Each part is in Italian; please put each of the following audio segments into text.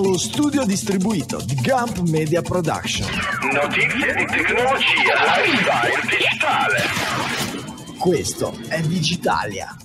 dallo studio distribuito di Gump Media Production. Notizie di tecnologia, lifestyle digitale. Questo è Digitalia.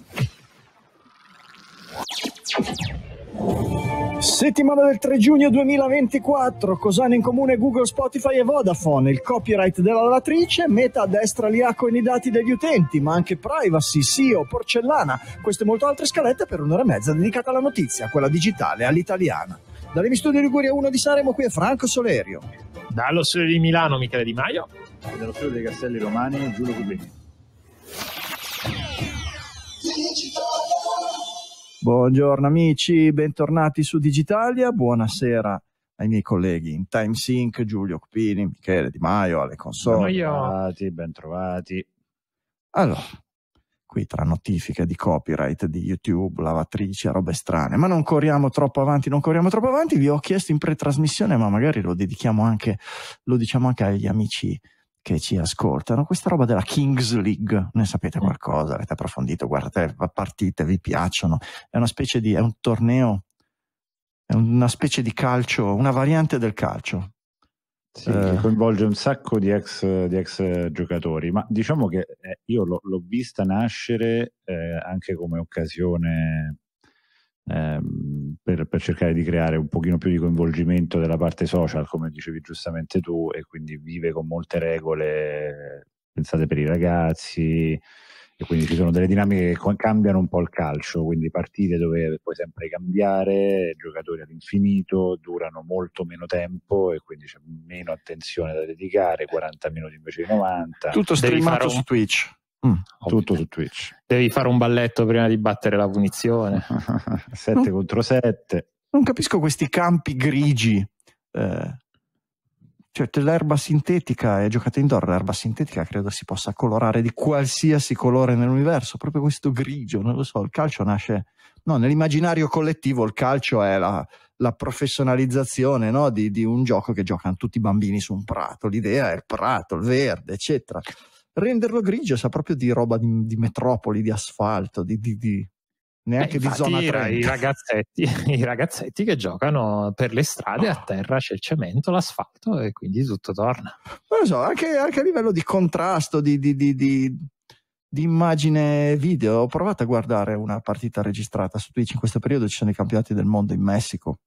Settimana del 3 giugno 2024, cos'hanno in comune Google, Spotify e Vodafone? Il copyright della lavatrice, meta a destra l'IACO nei dati degli utenti, ma anche privacy, SEO, porcellana. Queste e molte altre scalette per un'ora e mezza dedicata alla notizia, quella digitale all'italiana. Dall'Emi Studio Liguria 1 di Saremo qui è Franco Solerio. Dallo studio di Milano Michele Di Maio. E dallo studio dei Castelli Romani Giulio Cubini. Buongiorno amici, bentornati su Digitalia, buonasera ai miei colleghi in Time Sync, Giulio Cupini, Michele Di Maio, alle console. Bentrovati, bentrovati. Allora, qui tra notifiche di copyright di YouTube, lavatrice, robe strane, ma non corriamo troppo avanti, non corriamo troppo avanti, vi ho chiesto in pretrasmissione, ma magari lo dedichiamo anche, lo diciamo anche agli amici che ci ascoltano, questa roba della Kings League, ne sapete mm. qualcosa, avete approfondito, guardate partite, vi piacciono, è una specie di, è un torneo, è una specie di calcio, una variante del calcio, sì, eh. che coinvolge un sacco di ex, di ex, giocatori, ma diciamo che eh, io l'ho, l'ho vista nascere eh, anche come occasione eh, per, per, cercare di creare un pochino più di coinvolgimento della parte social, come dicevi giustamente tu, e quindi vive con molte regole pensate per i ragazzi, e quindi ci sono delle dinamiche che cambiano un po' il calcio, quindi partite dove puoi sempre cambiare, giocatori all'infinito, durano molto meno tempo e quindi c'è meno attenzione da dedicare, 40 minuti invece di 90. Tutto streamato un... su Twitch. Mm, tutto su Twitch. Devi fare un balletto prima di battere la punizione. 7 contro 7. Non capisco questi campi grigi eh, cioè, l'erba sintetica è giocata indoor, l'erba sintetica credo si possa colorare di qualsiasi colore nell'universo, proprio questo grigio, non lo so, il calcio nasce... No, nell'immaginario collettivo il calcio è la, la professionalizzazione no? di, di, un gioco che giocano tutti i bambini su un prato. L'idea è il prato, il verde, eccetera. Renderlo grigio sa proprio di roba di, di metropoli, di asfalto, di, di neanche di zona 30. I ragazzetti, I ragazzetti che giocano per le strade, oh. a ah. terra c'è il cemento, l'asfalto e quindi tutto torna. Non lo so, anche, anche a livello di contrasto, di, di, di, di, immagine video, ho provato a guardare una partita registrata su Twitch, in questo periodo ci sono i campionati del mondo in Messico.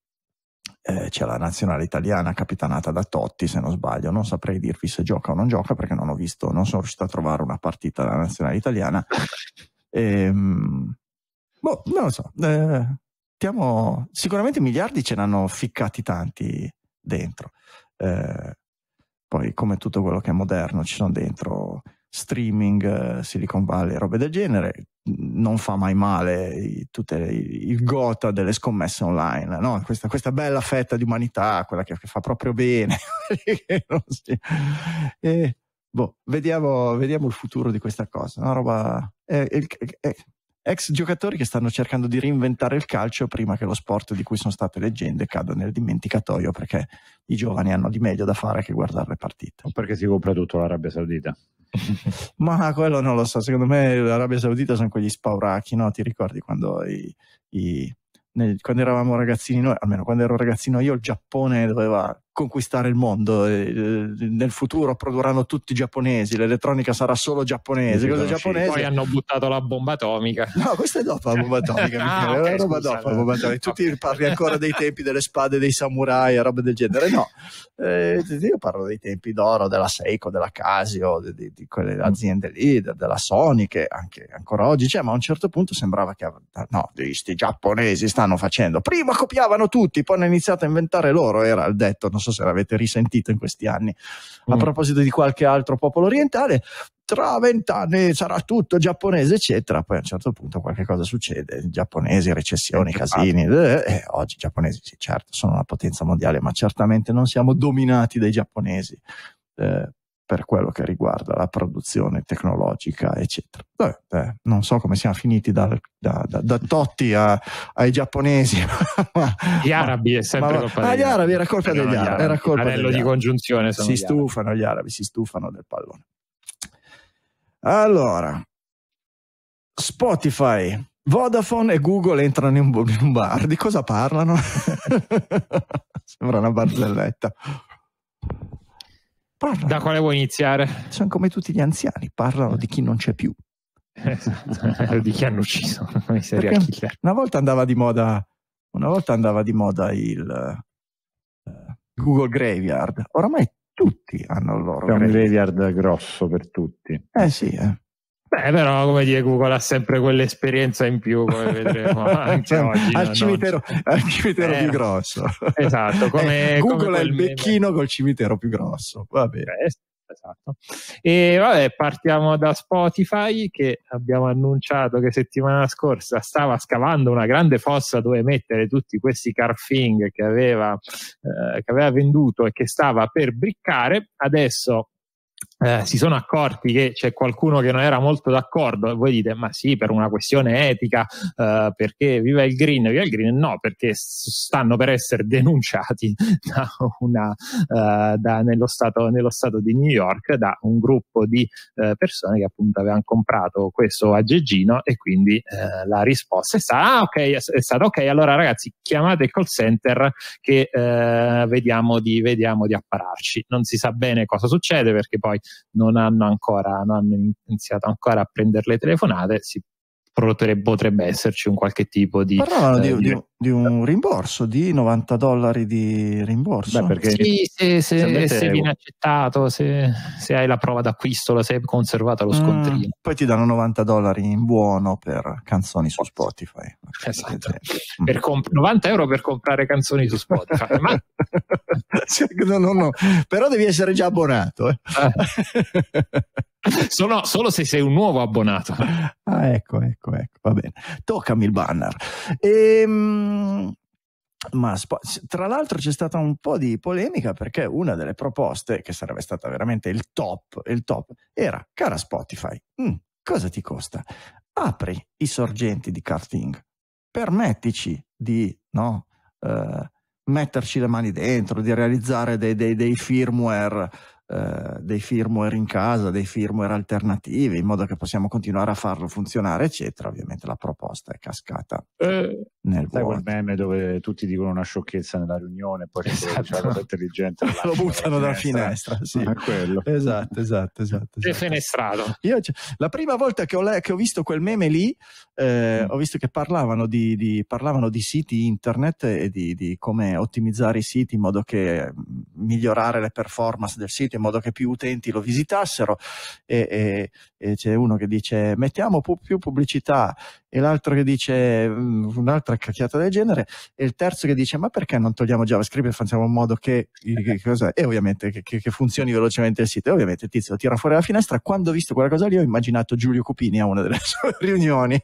Eh, c'è la nazionale italiana capitanata da Totti, se non sbaglio, non saprei dirvi se gioca o non gioca perché non ho visto, non sono riuscito a trovare una partita della nazionale italiana. Ehm, Boh, non lo so. Eh, stiamo... Sicuramente miliardi ce ne hanno ficcati tanti dentro. Eh, poi, come tutto quello che è moderno, ci sono dentro streaming, Silicon Valley, robe del genere. Non fa mai male tutte, il gota delle scommesse online, no? questa, questa, bella fetta di umanità, quella che, che fa proprio bene. e, eh, boh, vediamo, vediamo, il futuro di questa cosa. Una roba. È, è, è, ex giocatori che stanno cercando di reinventare il calcio prima che lo sport di cui sono state leggende cada nel dimenticatoio perché i giovani hanno di meglio da fare che guardare le partite. O perché si compra tutto l'Arabia Saudita? Ma quello non lo so, secondo me l'Arabia Saudita sono quegli spauracchi, no? Ti ricordi quando i, i nel, quando eravamo ragazzini noi, almeno quando ero ragazzino io, il Giappone doveva conquistare il mondo. Eh, eh, nel futuro produrranno tutti giapponesi, l'elettronica sarà solo giapponese, cose giapponesi. Poi hanno buttato la bomba atomica. No, questa è dopo la cioè, bomba atomica, ah, okay, roba scusa, dopo no. la bomba atomica. Tu okay. parli ancora dei tempi delle spade dei samurai, e roba del genere. No, eh, io parlo dei tempi d'oro, della Seiko, della Casio, di, di, di quelle mm. aziende lì, della Sony, che anche ancora oggi c'è, ma a un certo punto sembrava che no, questi giapponesi stanno facendo. Prima copiavano tutti, poi hanno iniziato a inventare loro, era il detto, non so so se l'avete risentito in questi anni. Mm. A proposito di qualche altro popolo orientale, tra vent'anni sarà tutto giapponese, eccetera. Poi a un certo punto qualche cosa succede: giapponesi, recessioni, casini. Eh, eh, oggi i giapponesi, sì, certo, sono una potenza mondiale, ma certamente non siamo dominati dai giapponesi. Eh, per quello che riguarda la produzione tecnologica, eccetera. Beh, beh, non so come siamo finiti dal, da, da, da, Totti a, ai giapponesi. gli arabi è sempre ma, colpa ma, ah, degli arabi. Era colpa degli arabi. Era colpa Anello di congiunzione. Si gli stufano gli arabi, si stufano del pallone. Allora, Spotify. Vodafone e Google entrano in un bar, di cosa parlano? Sembra una barzelletta. Parlano. Da quale vuoi iniziare? Sono come tutti gli anziani, parlano di chi non c'è più. di chi hanno ucciso Una volta andava di moda, una volta andava di moda il uh, Google Graveyard, oramai tutti hanno il loro. È un graveyard grosso per tutti. Eh sì, eh. Beh, però, come dire, Google ha sempre quell'esperienza in più, come vedremo anche cioè, oggi. al, cimitero, al cimitero eh, più grosso. Esatto. Eh, come, eh, Google come è il becchino col cimitero più grosso. Va bene. Beh, esatto. E vabbè, partiamo da Spotify che abbiamo annunciato che settimana scorsa stava scavando una grande fossa dove mettere tutti questi carfing che aveva, eh, che aveva venduto e che stava per briccare. Adesso eh, si sono accorti che c'è qualcuno che non era molto d'accordo e voi dite ma sì per una questione etica eh, perché viva il green viva il green no perché stanno per essere denunciati da una, eh, da, nello, stato, nello, stato, di New York da un gruppo di eh, persone che appunto avevano comprato questo aggeggino e quindi eh, la risposta è stata ah, ok è stata ok allora ragazzi chiamate il call center che eh, vediamo di, vediamo di appararci non si sa bene cosa succede perché poi non hanno ancora, non hanno iniziato ancora a prendere le telefonate, si potrebbe esserci un qualche tipo di... Parlavano eh, di, di, di un rimborso di 90 dollari di rimborso. Beh, perché sì, se, se, se viene accettato, se, se, hai la prova d'acquisto, la sei conservata lo mm, scontrino. Mm, poi ti danno 90 dollari in buono per canzoni su esatto. Spotify. Esatto. Per mm. comp- 90 euro per comprare canzoni su Spotify. Ma... no, no, no. Però devi essere già abbonato. Eh. eh. Solo, solo, se sei un nuovo abbonato. Ah, ecco, ecco, ecco, va bene. Toccami il banner. Ehm Ehm, ma tra l'altro c'è stata un po' di polemica perché una delle proposte, che sarebbe stata veramente il top, il top era, cara Spotify, mh, mm, cosa ti costa? Apri i sorgenti di karting, permettici di no, eh, metterci le mani dentro, di realizzare dei, dei, dei firmware eh, dei firmware in casa, dei firmware alternativi, in modo che possiamo continuare a farlo funzionare, eccetera. Ovviamente la proposta è cascata eh, nel sai vuoto. quel meme dove tutti dicono una sciocchezza nella riunione, poi esatto. c'è la cosa intelligente lo buttano dalla finestra. finestra sì. quello. Esatto, esatto, esatto. esatto. fenestrato. Io, la prima volta che ho, le, che ho, visto quel meme lì, eh, mm. ho visto che parlavano di, di, parlavano di siti internet e di, di come ottimizzare i siti in modo che mm, migliorare le performance del sito in modo che più utenti lo visitassero e, e, e c'è uno che dice mettiamo pu più pubblicità e l'altro che dice mm, un'altra cacchiata del genere e il terzo che dice ma perché non togliamo JavaScript e facciamo in modo che, che, eh. che e ovviamente che, che, funzioni velocemente il sito e ovviamente il tizio lo tira fuori dalla finestra quando ho visto quella cosa lì ho immaginato Giulio Cupini a una delle sue riunioni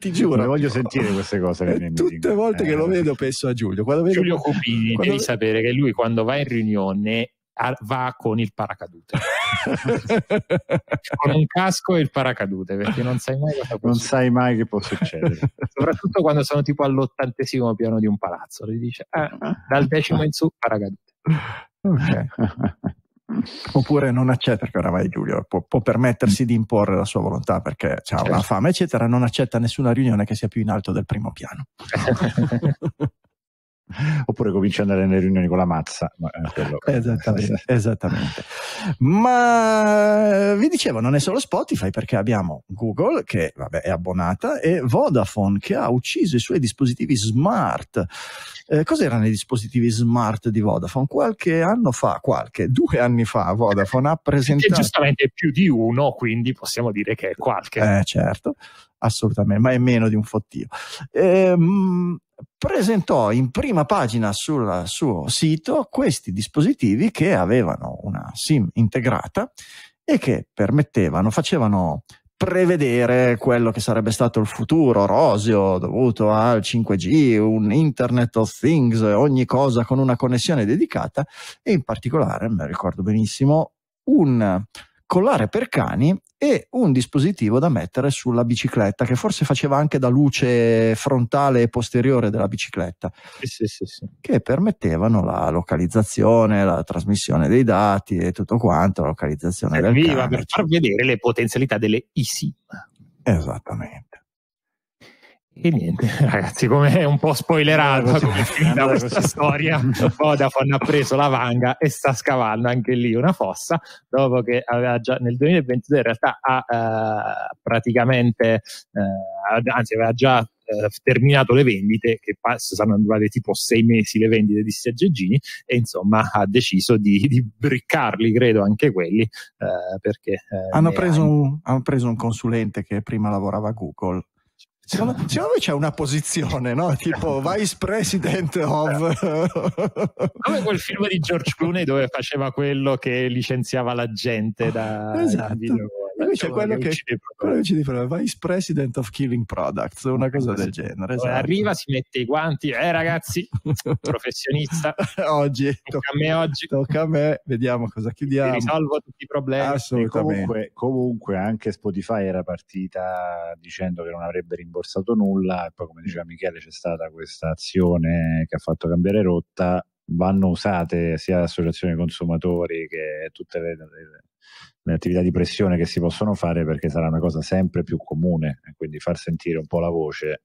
ti giuro. Le voglio sentire queste cose. Eh, tutte le volte eh. che lo eh. vedo penso a Giulio. Vedo, Giulio Copini, quando... devi sapere che lui quando va in riunione va con il paracadute con un casco e il paracadute perché non sai mai cosa non sai mai che può succedere soprattutto quando sono tipo all'ottantesimo piano di un palazzo gli dice ah, eh. dal decimo in su paracadute ok oppure non accetta, perché oramai Giulio può, può, permettersi di imporre la sua volontà perché ha certo. una fame, eccetera, non accetta nessuna riunione che sia più in alto del primo piano. oppure cominci ad andare nelle riunioni con la mazza. Eh, esattamente, esattamente. Ma eh, vi dicevo, non è solo Spotify perché abbiamo Google che vabbè, è abbonata e Vodafone che ha ucciso i suoi dispositivi smart. Eh, cosa i dispositivi smart di Vodafone? Qualche anno fa, qualche due anni fa, Vodafone ha presentato... E giustamente più di uno, quindi possiamo dire che è qualche. Eh, certo assolutamente, ma è meno di un fottio. Ehm, presentò in prima pagina sul suo sito questi dispositivi che avevano una SIM integrata e che permettevano, facevano prevedere quello che sarebbe stato il futuro roseo dovuto al 5G, un Internet of Things, ogni cosa con una connessione dedicata e in particolare, mi ricordo benissimo, un, collare per cani e un dispositivo da mettere sulla bicicletta che forse faceva anche da luce frontale e posteriore della bicicletta sì, sì, sì, che permettevano la localizzazione, la trasmissione dei dati e tutto quanto, la localizzazione Serviva del cane. per far vedere le potenzialità delle ISIM. Esattamente. E niente, ragazzi, come è un po' spoilerato da questa storia, Vodafone ha preso la vanga e sta scavando anche lì una fossa, dopo che aveva già nel 2022 in realtà ha eh, praticamente, eh, anzi aveva già eh, terminato le vendite, che saranno durate tipo sei mesi le vendite di Sergeggini, e insomma ha deciso di, di briccarli, credo, anche quelli, eh, perché... Eh, hanno, preso anni... un, hanno, preso un, consulente che prima lavorava a Google Secondo, secondo, me c'è una posizione, no? Tipo vice president of... Come quel film di George Clooney dove faceva quello che licenziava la gente da... Esatto. Invece è quello quello che uccide proprio, vice president of killing products, una esatto. cosa del genere. Esatto. Arriva, si mette i guanti, eh ragazzi, professionista. oggi tocca, a me oggi. Tocca a me, vediamo cosa chiudiamo. Ti risolvo tutti i problemi. Assolutamente. Comunque, comunque anche Spotify era partita dicendo che non avrebbe rimborsato forzato nulla e poi come diceva Michele c'è stata questa azione che ha fatto cambiare rotta vanno usate sia l'associazione consumatori che tutte le, le, le, attività di pressione che si possono fare perché sarà una cosa sempre più comune quindi far sentire un po' la voce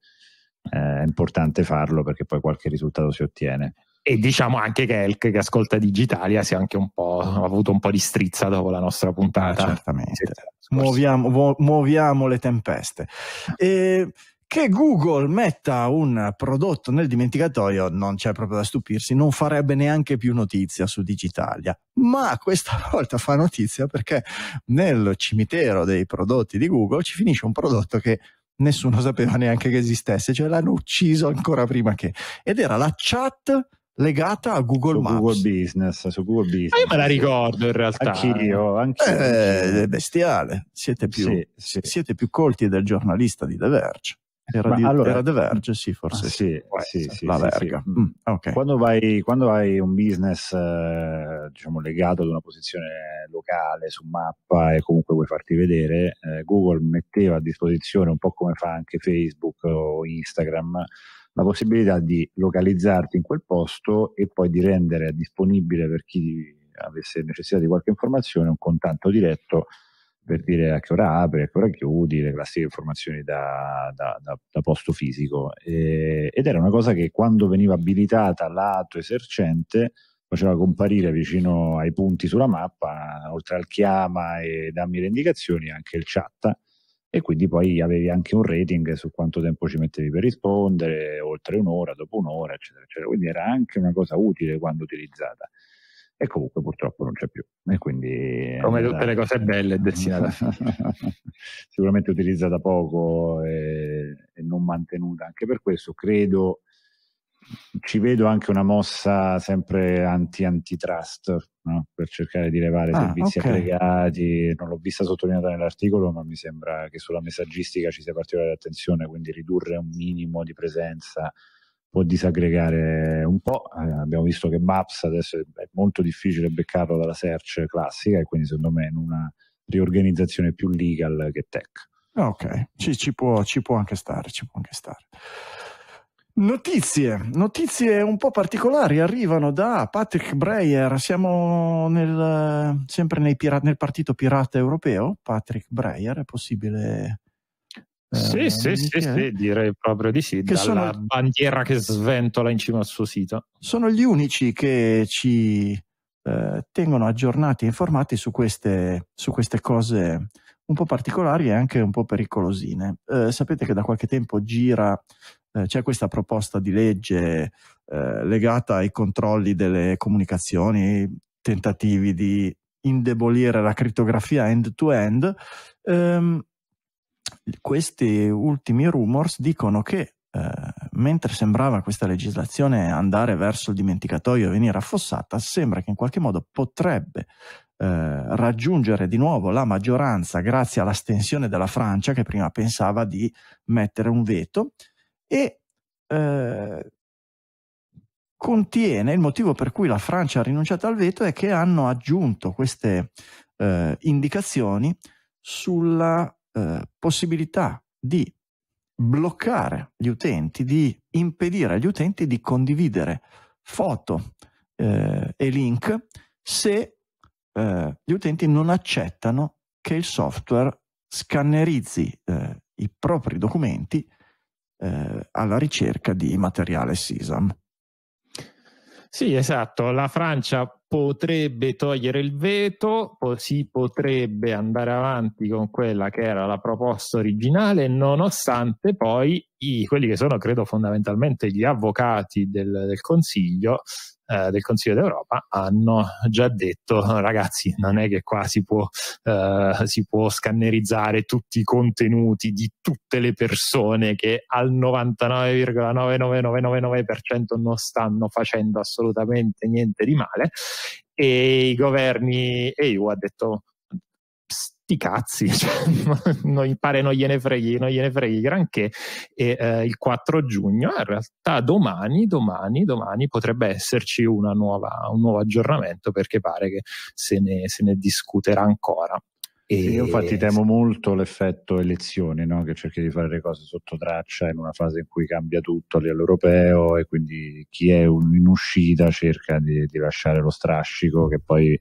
eh, è importante farlo perché poi qualche risultato si ottiene e diciamo anche che Elk che ascolta Digitalia sia anche un po' ah. ha avuto un po' di strizza dopo la nostra puntata. Ah, certamente. Muoviamo, muoviamo, le tempeste. Ah. E che Google metta un prodotto nel dimenticatoio non c'è proprio da stupirsi, non farebbe neanche più notizia su Digitalia, ma questa volta fa notizia perché nel cimitero dei prodotti di Google ci finisce un prodotto che nessuno sapeva neanche che esistesse, cioè l'hanno ucciso ancora prima che ed era la chat legata a Google Maps. Google Business, su Google Business. Ma io me la ricordo in realtà. Anch'io, anch'io. Eh, è bestiale, siete più, sì, sì. siete più colti del giornalista di The Verge. Era, di, allora, era The Verge, sì, forse. Ah, sì, sì, sì la verga. Mm. mm, okay. quando, vai, quando, hai un business eh, diciamo, legato ad una posizione locale su mappa e comunque vuoi farti vedere, eh, Google metteva a disposizione, un po' come fa anche Facebook o Instagram, la possibilità di localizzarti in quel posto e poi di rendere disponibile per chi avesse necessità di qualche informazione un contatto diretto per dire a che ora apri, a che ora chiudi, le classiche informazioni da, da, da, da posto fisico. E, ed era una cosa che quando veniva abilitata l'atto esercente faceva comparire vicino ai punti sulla mappa, oltre al chiama e dammi le indicazioni, anche il chat e quindi poi avevi anche un rating su quanto tempo ci mettevi per rispondere, oltre un'ora, dopo un'ora, eccetera, eccetera. Quindi era anche una cosa utile quando utilizzata. E comunque purtroppo non c'è più. E quindi, Come tutte le cose belle è destinata. sicuramente utilizzata poco e, e non mantenuta anche per questo. Credo ci vedo anche una mossa sempre anti-antitrust no? per cercare di levare ah, servizi okay. aggregati. Non l'ho vista sottolineata nell'articolo, ma mi sembra che sulla messaggistica ci sia particolare attenzione, quindi ridurre un minimo di presenza può disaggregare un po'. Eh, abbiamo visto che Maps adesso è molto difficile beccarlo dalla search classica e quindi secondo me è in una riorganizzazione più legal che tech. Ok, ci, ci, può, ci può anche stare, ci può anche stare. Notizie, notizie un po' particolari arrivano da Patrick Breyer, siamo nel, sempre pirata, nel partito pirata europeo, Patrick Breyer, è possibile... Eh, sì, sì, sì, direi proprio di sì, che dalla sono, bandiera che sventola in cima al suo sito. Sono gli unici che ci eh, tengono aggiornati e informati su queste, su queste cose un po' particolari e anche un po' pericolosine. Eh, sapete che da qualche tempo gira, eh, c'è questa proposta di legge eh, legata ai controlli delle comunicazioni, tentativi di indebolire la crittografia end-to-end. Ehm, questi ultimi rumors dicono che eh, mentre sembrava questa legislazione andare verso il dimenticatoio e venire affossata, sembra che in qualche modo potrebbe eh, raggiungere di nuovo la maggioranza grazie all'astensione della Francia che prima pensava di mettere un veto e eh, contiene il motivo per cui la Francia ha rinunciato al veto è che hanno aggiunto queste eh, indicazioni sulla eh, possibilità di bloccare gli utenti, di impedire agli utenti di condividere foto eh, e link se eh, gli utenti non accettano che il software scannerizzi eh, i propri documenti eh, alla ricerca di materiale SISAM. Sì, esatto. La Francia potrebbe togliere il veto, si potrebbe andare avanti con quella che era la proposta originale, nonostante poi i, quelli che sono, credo, fondamentalmente gli avvocati del, del Consiglio eh, del Consiglio d'Europa hanno già detto ah, ragazzi non è che qua si può, eh, si può scannerizzare tutti i contenuti di tutte le persone che al 99,99999% non stanno facendo assolutamente niente di male e i governi EU ha detto i cazzi, cioè, non, pare non gliene freghi, non gliene freghi granché. E eh, il 4 giugno, in realtà domani, domani, domani potrebbe esserci nuova, un nuovo aggiornamento perché pare che se ne, se ne discuterà ancora. E... Sì, io infatti temo molto l'effetto elezioni, no? che cerchi di fare le cose sotto traccia in una fase in cui cambia tutto a livello europeo e quindi chi è un, in uscita cerca di, di lasciare lo strascico che poi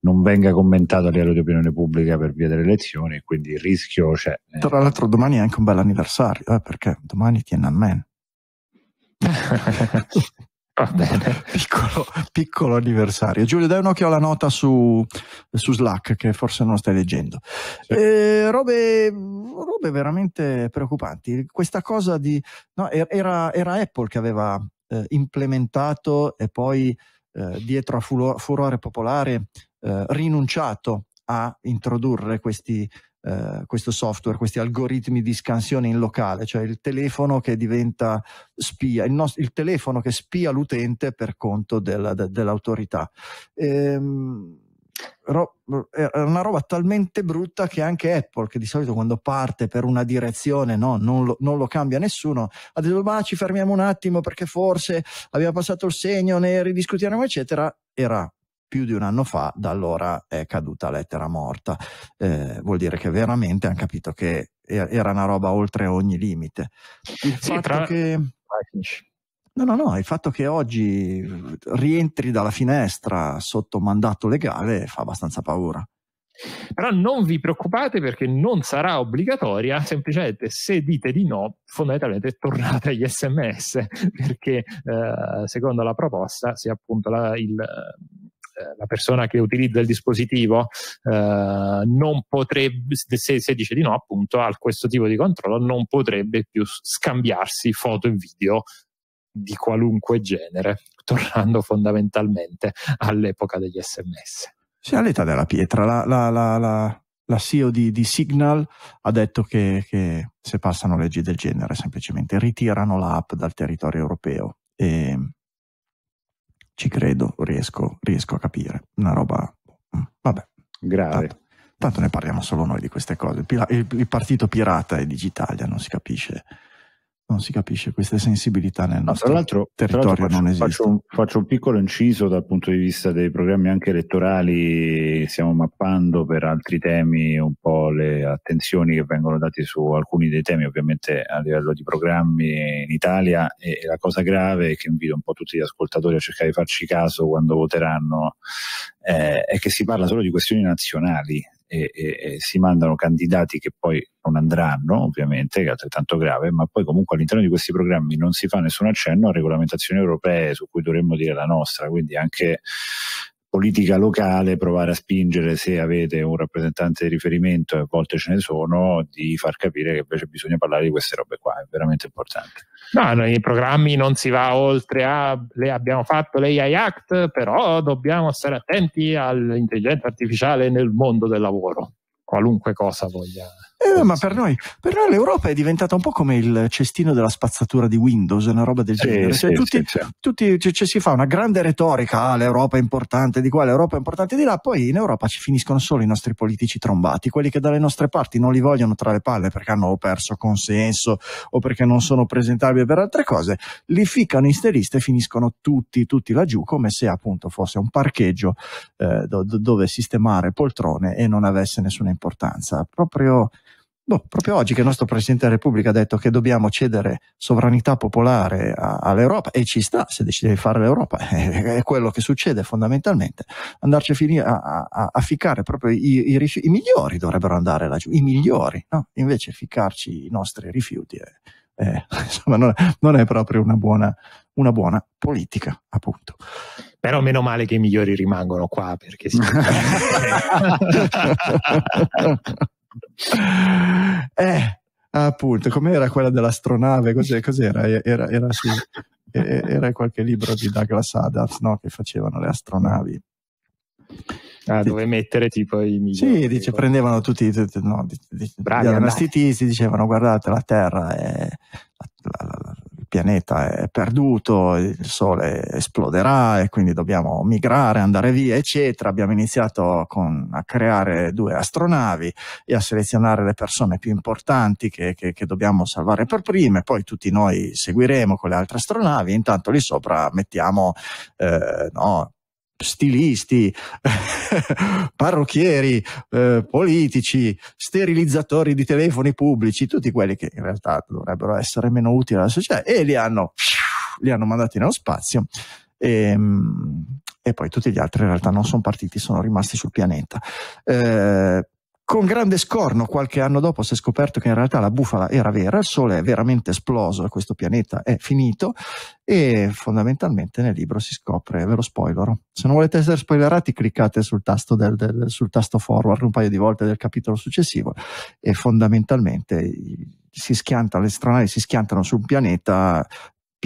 non venga commentato a livello di opinione pubblica per via delle elezioni, quindi il rischio c'è. Eh. Tra l'altro domani è anche un bel anniversario, eh, perché domani Tiananmen. Va bene. Piccolo, piccolo, anniversario. Giulio, dai un occhio alla nota su, su Slack che forse non stai leggendo. Sì. Eh, robe, robe, veramente preoccupanti. Questa cosa di... No, er-, era, era Apple che aveva eh, implementato e poi eh, dietro a furore popolare eh, rinunciato a introdurre questi, eh, questo software, questi algoritmi di scansione in locale, cioè il telefono che diventa spia, il, nost- il telefono che spia l'utente per conto della, de- dell'autorità. Ehm, è una roba talmente brutta che anche Apple, che di solito quando parte per una direzione no, non, lo, non, lo, cambia nessuno, ha detto ma ci fermiamo un attimo perché forse abbiamo passato il segno, ne ridiscutiamo eccetera, era più di un anno fa, da allora è caduta lettera morta. Eh, vuol dire che veramente hanno capito che era una roba oltre ogni limite. Il sì, fatto tra... che... No, no, no, il fatto che oggi eh, rientri dalla finestra sotto mandato legale fa abbastanza paura. Però non vi preoccupate perché non sarà obbligatoria, semplicemente se dite di no, fondamentalmente tornate agli sms, perché eh, secondo la proposta, se appunto la, il, la persona che utilizza il dispositivo eh, non potrebbe, se, se, dice di no appunto a questo tipo di controllo, non potrebbe più scambiarsi foto e video di qualunque genere, tornando fondamentalmente all'epoca degli sms. Sì, all'età della pietra, la, la, la, la CEO di, di, Signal ha detto che, che se passano leggi del genere semplicemente ritirano l'app dal territorio europeo. E ci credo, riesco, riesco a capire. Una roba, mm, vabbè. Grave. Tanto, tanto ne parliamo solo noi di queste cose. Il, il, il partito pirata è Digitalia, non si capisce non si capisce queste sensibilità nel nostro no, tra territorio tra faccio, non esiste. Faccio, faccio un, piccolo inciso dal punto di vista dei programmi anche elettorali, stiamo mappando per altri temi un po' le attenzioni che vengono date su alcuni dei temi ovviamente a livello di programmi in Italia e la cosa grave che invito un po' tutti gli ascoltatori a cercare di farci caso quando voteranno eh, è che si parla solo di questioni nazionali, e, e, e si mandano candidati che poi non andranno, ovviamente, che è altrettanto grave, ma poi comunque all'interno di questi programmi non si fa nessun accenno a regolamentazioni europee su cui dovremmo dire la nostra, quindi anche politica locale provare a spingere se avete un rappresentante di riferimento e a volte ce ne sono di far capire che invece bisogna parlare di queste robe qua è veramente importante no nei programmi non si va oltre a le abbiamo fatto l'AI Act però dobbiamo stare attenti all'intelligenza artificiale nel mondo del lavoro qualunque cosa voglia eh, ma per noi, per noi, l'Europa è diventata un po' come il cestino della spazzatura di Windows, una roba del genere. Sì, cioè, sì, tutti, sì, tutti, cioè, cioè, si fa una grande retorica, ah, l'Europa è importante di qua, l'Europa è importante di là, poi in Europa ci finiscono solo i nostri politici trombati, quelli che dalle nostre parti non li vogliono tra le palle perché hanno perso consenso o perché non sono presentabili per altre cose, li ficcano in sterista e finiscono tutti, tutti laggiù come se appunto fosse un parcheggio eh, do, do, dove sistemare poltrone e non avesse nessuna importanza. Proprio Boh, proprio oggi che il nostro Presidente della Repubblica ha detto che dobbiamo cedere sovranità popolare a, all'Europa e ci sta se decide di fare l'Europa, è quello che succede fondamentalmente, andarci a, finire, a, a, a ficcare proprio i, i, rifiuti, i migliori dovrebbero andare laggiù, i migliori, no? invece ficcarci i nostri rifiuti, eh, eh, insomma non, non, è proprio una buona, una buona politica appunto però meno male che i migliori rimangono qua perché si... eh, appunto, com'era quella dell'astronave? Cos'era? cos'era? Era, era, sì, era qualche libro di Douglas Adams no? che facevano le astronavi. Ah, dove mettere tipo i migliori. Sì, dice, prendevano tutti, tutti no, di, di, Bravi, gli dicevano guardate la Terra è, la, la, la, il pianeta è perduto, il Sole esploderà e quindi dobbiamo migrare, andare via, eccetera. Abbiamo iniziato con, a creare due astronavi e a selezionare le persone più importanti che, che, che dobbiamo salvare per prime, poi tutti noi seguiremo con le altre astronavi, intanto lì sopra mettiamo eh, no, stilisti, parrucchieri, eh, politici, sterilizzatori di telefoni pubblici, tutti quelli che in realtà dovrebbero essere meno utili alla società e li hanno, li hanno mandati nello spazio e, ehm, e, poi tutti gli altri in realtà non sono partiti, sono rimasti sul pianeta. Eh, con grande scorno, qualche anno dopo si è scoperto che in realtà la bufala era vera, il Sole è veramente esploso, questo pianeta è finito e fondamentalmente nel libro si scopre, ve lo spoilero. Se non volete essere spoilerati cliccate sul tasto, del, del, sul tasto forward un paio di volte del capitolo successivo e fondamentalmente si schiantano, le stranali si schiantano su un pianeta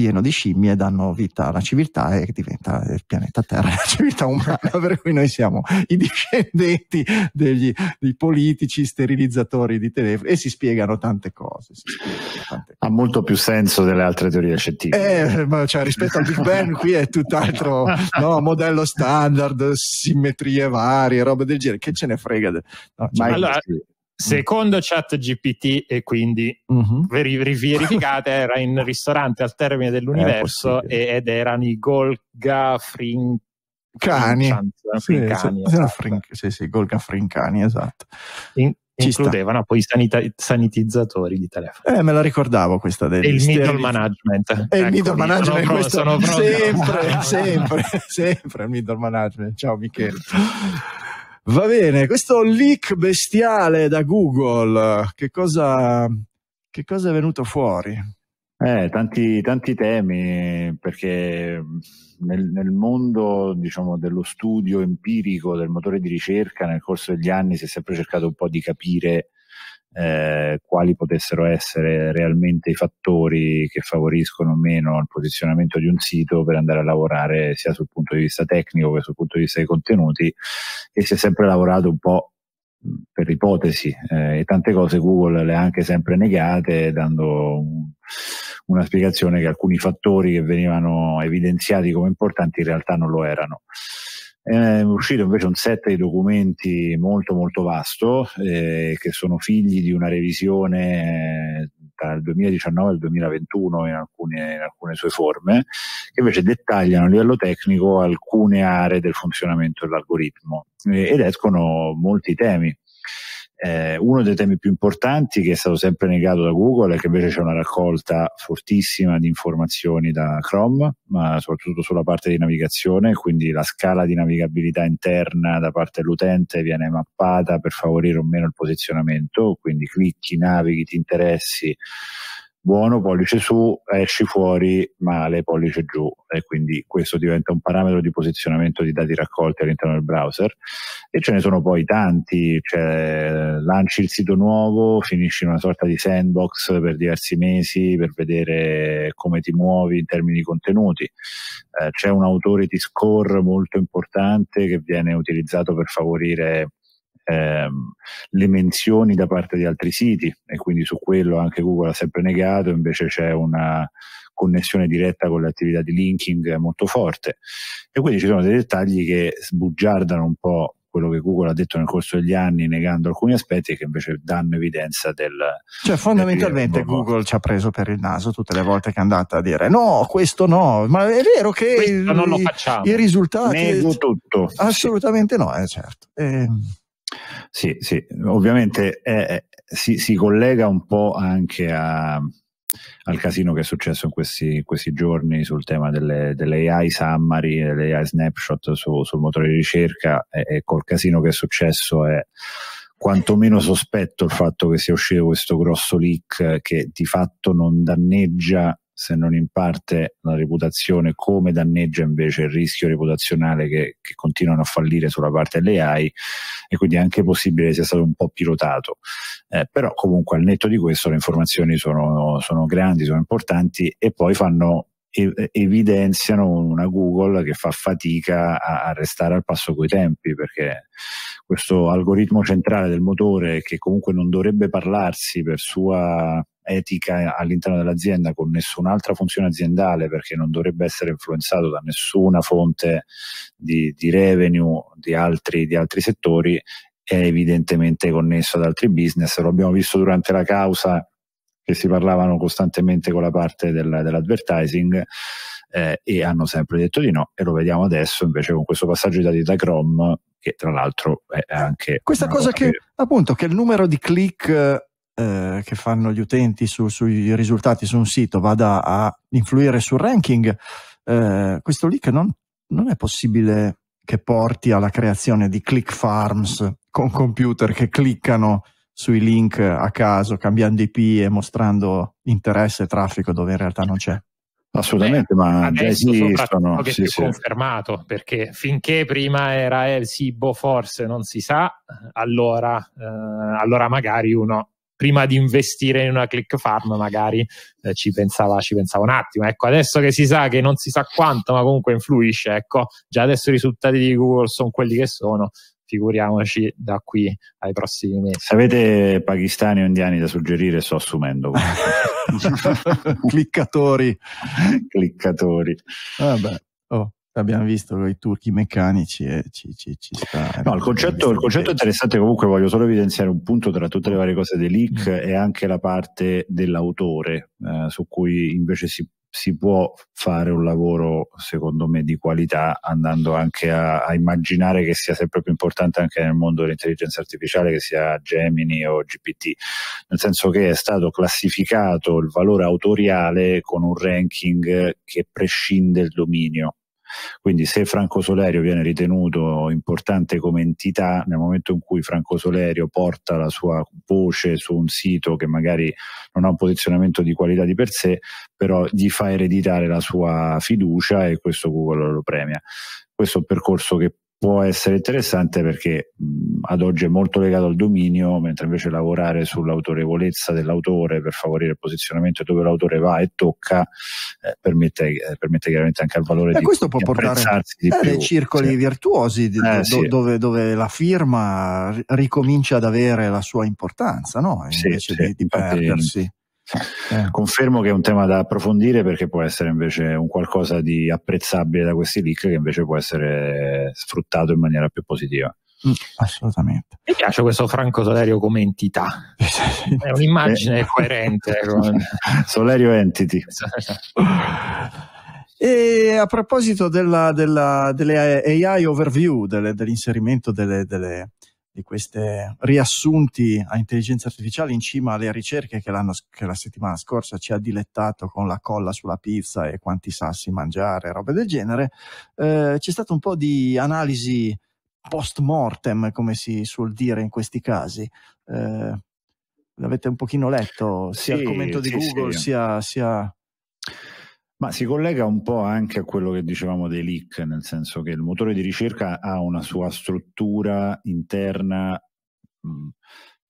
pieno di scimmie danno vita alla civiltà e diventa il pianeta Terra la civiltà umana, per cui noi siamo i discendenti degli, dei politici sterilizzatori di telefono e si spiegano tante cose. Spiegano tante ha molto più senso delle altre teorie scientifiche. Eh, cioè, rispetto al Big Bang qui è tutt'altro no, modello standard, simmetrie varie, roba del genere, che ce ne frega. No, cioè, allora, Secondo chat GPT e quindi uh-huh. Mhm. verificata era in ristorante al termine dell'universo eh, ed erano i Golga Frincani esatto. Cani. Golga Frincani, esatto. In- includevano sta. poi i sanita- sanitizzatori di telefono. Eh, me la ricordavo questa del il middle management. E ecco, il middle management sono, questo sono sempre, sempre, sempre, sempre il middle management. Ciao Michele. Va bene, questo leak bestiale da Google, che cosa, che cosa è venuto fuori? Eh, tanti, tanti, temi, perché nel, nel mondo diciamo, dello studio empirico del motore di ricerca nel corso degli anni si è sempre cercato un po' di capire eh, quali potessero essere realmente i fattori che favoriscono o meno il posizionamento di un sito per andare a lavorare sia sul punto di vista tecnico che sul punto di vista dei contenuti e si è sempre lavorato un po' per ipotesi eh, e tante cose Google le ha anche sempre negate dando un, una spiegazione che alcuni fattori che venivano evidenziati come importanti in realtà non lo erano. Eh, è uscito invece un set di documenti molto molto vasto eh, che sono figli di una revisione eh, tra il 2019 e il 2021 in alcune, in alcune sue forme, che invece dettagliano a livello tecnico alcune aree del funzionamento dell'algoritmo eh, ed escono molti temi eh, uno dei temi più importanti che è stato sempre negato da Google è che invece c'è una raccolta fortissima di informazioni da Chrome, ma soprattutto sulla parte di navigazione, quindi la scala di navigabilità interna da parte dell'utente viene mappata per favorire o meno il posizionamento, quindi clicchi, navighi, ti interessi, buono, pollice su, esci fuori, male, pollice giù e quindi questo diventa un parametro di posizionamento di dati raccolti all'interno del browser e ce ne sono poi tanti, cioè, lanci il sito nuovo, finisci in una sorta di sandbox per diversi mesi per vedere come ti muovi in termini di contenuti, eh, c'è un authority score molto importante che viene utilizzato per favorire ehm, le menzioni da parte di altri siti e quindi su quello anche Google ha sempre negato, invece c'è una connessione diretta con l'attività di linking molto forte e quindi ci sono dei dettagli che sbugiardano un po' quello che Google ha detto nel corso degli anni negando alcuni aspetti che invece danno evidenza del... Cioè fondamentalmente del Google ci ha preso per il naso tutte le volte che è andata a dire no, questo no, ma è vero che questo non lo facciamo. i risultati... Nego tutto. Assolutamente no, eh, certo. Eh, sì, sì. ovviamente è, eh, eh, si, si, collega un po' anche a, al casino che è successo in questi, questi giorni sul tema delle, delle, AI summary, delle AI snapshot su, sul motore di ricerca e, e col casino che è successo è quantomeno sospetto il fatto che sia uscito questo grosso leak che di fatto non danneggia se non in parte la reputazione, come danneggia invece il rischio reputazionale che, che continuano a fallire sulla parte delle AI e quindi è anche possibile che sia stato un po' pilotato. Eh, però comunque al netto di questo le informazioni sono, sono grandi, sono importanti e poi fanno evidenziano una Google che fa fatica a, restare al passo coi tempi perché questo algoritmo centrale del motore che comunque non dovrebbe parlarsi per sua etica all'interno dell'azienda con nessun'altra funzione aziendale perché non dovrebbe essere influenzato da nessuna fonte di, di revenue di altri, di altri settori è evidentemente connesso ad altri business, lo abbiamo visto durante la causa che si parlavano costantemente con la parte del, dell'advertising eh, e hanno sempre detto di no e lo vediamo adesso invece con questo passaggio di dati da Chrome che tra l'altro è anche questa cosa, cosa che, che, appunto che il numero di click eh, che fanno gli utenti su, sui risultati su un sito vada a influire sul ranking, eh, questo link non, non è possibile che porti alla creazione di click farms con computer che cliccano sui link a caso, cambiando IP e mostrando interesse e traffico dove in realtà non c'è. Assolutamente, Beh, ma adesso sono che sì, sì. confermato perché finché prima era eh, sì, boh, forse non si sa, allora, eh, allora magari uno prima di investire in una click farm magari eh, ci, pensava, ci, pensava, un attimo. Ecco, adesso che si sa che non si sa quanto, ma comunque influisce, ecco, già adesso i risultati di Google sono quelli che sono, figuriamoci da qui ai prossimi mesi. Se avete pakistani o indiani da suggerire, sto assumendo. Cliccatori. Cliccatori. Vabbè. Oh abbiamo visto con i turchi meccanici e ci, ci, ci sta. No, il concetto, il concetto interessante comunque voglio solo evidenziare un punto tra tutte le varie cose dei leak mm. e anche la parte dell'autore eh, su cui invece si, si, può fare un lavoro secondo me di qualità andando anche a, a, immaginare che sia sempre più importante anche nel mondo dell'intelligenza artificiale che sia Gemini o GPT, nel senso che è stato classificato il valore autoriale con un ranking che prescinde il dominio quindi se Franco Solerio viene ritenuto importante come entità, nel momento in cui Franco Solerio porta la sua voce su un sito che magari non ha un posizionamento di qualità di per sé, però gli fa ereditare la sua fiducia e questo Google lo premia questo è un percorso che può essere interessante perché mh, ad oggi è molto legato al dominio, mentre invece lavorare sull'autorevolezza dell'autore per favorire il posizionamento dove l'autore va e tocca eh, permette, eh, permette, chiaramente anche al valore eh, di questo può di portare di eh, più, dei circoli cioè. virtuosi di, eh, do, sì. dove, dove, la firma ricomincia ad avere la sua importanza no? invece sì, sì. di perdersi. Eh. Confermo che è un tema da approfondire perché può essere invece un qualcosa di apprezzabile da questi leak che invece può essere sfruttato in maniera più positiva. Mm, assolutamente. Mi piace questo Franco Solerio come entità. È un'immagine eh. coerente. Eh, Con... Solerio Entity. E a proposito della, della, delle AI overview, delle, dell'inserimento delle, delle, di questi riassunti a intelligenza artificiale in cima alle ricerche che, che, la settimana scorsa ci ha dilettato con la colla sulla pizza e quanti sassi mangiare, roba del genere, eh, c'è stato un po' di analisi post mortem, come si suol dire in questi casi. Eh, l'avete un pochino letto, sia sì, il commento di sì, Google, sì. sia... sia ma si collega un po' anche a quello che dicevamo dei leak, nel senso che il motore di ricerca ha una sua struttura interna mh, mm,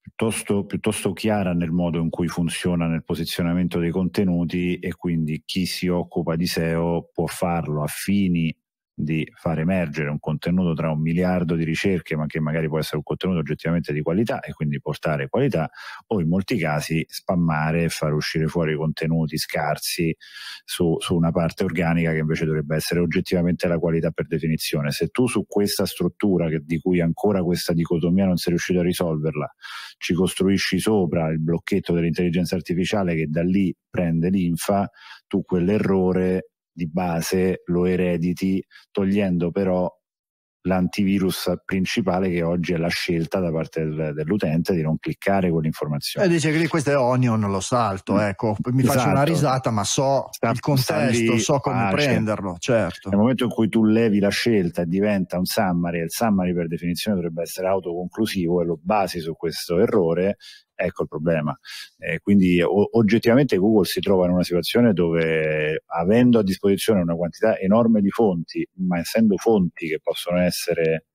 piuttosto, piuttosto, chiara nel modo in cui funziona nel posizionamento dei contenuti e quindi chi si occupa di SEO può farlo a fini di far emergere un contenuto tra un miliardo di ricerche, ma che magari può essere un contenuto oggettivamente di qualità e quindi portare qualità, o in molti casi spammare e far uscire fuori contenuti scarsi su, su una parte organica che invece dovrebbe essere oggettivamente la qualità per definizione. Se tu su questa struttura, che, di cui ancora questa dicotomia non sei riuscito a risolverla, ci costruisci sopra il blocchetto dell'intelligenza artificiale che da lì prende l'infa, tu quell'errore di base lo erediti, togliendo però l'antivirus principale che oggi è la scelta da parte del, dell'utente di non cliccare quell'informazione. E dice che questo è Onion, lo salto, mm. ecco, mi esatto. faccio una esatto. risata ma so sta, il contesto, so come pace. prenderlo, certo. Nel momento in cui tu levi la scelta e diventa un summary, e il summary per definizione dovrebbe essere autoconclusivo e lo basi su questo errore, ecco il problema. Eh, quindi o, oggettivamente Google si trova in una situazione dove avendo a disposizione una quantità enorme di fonti, ma essendo fonti che possono essere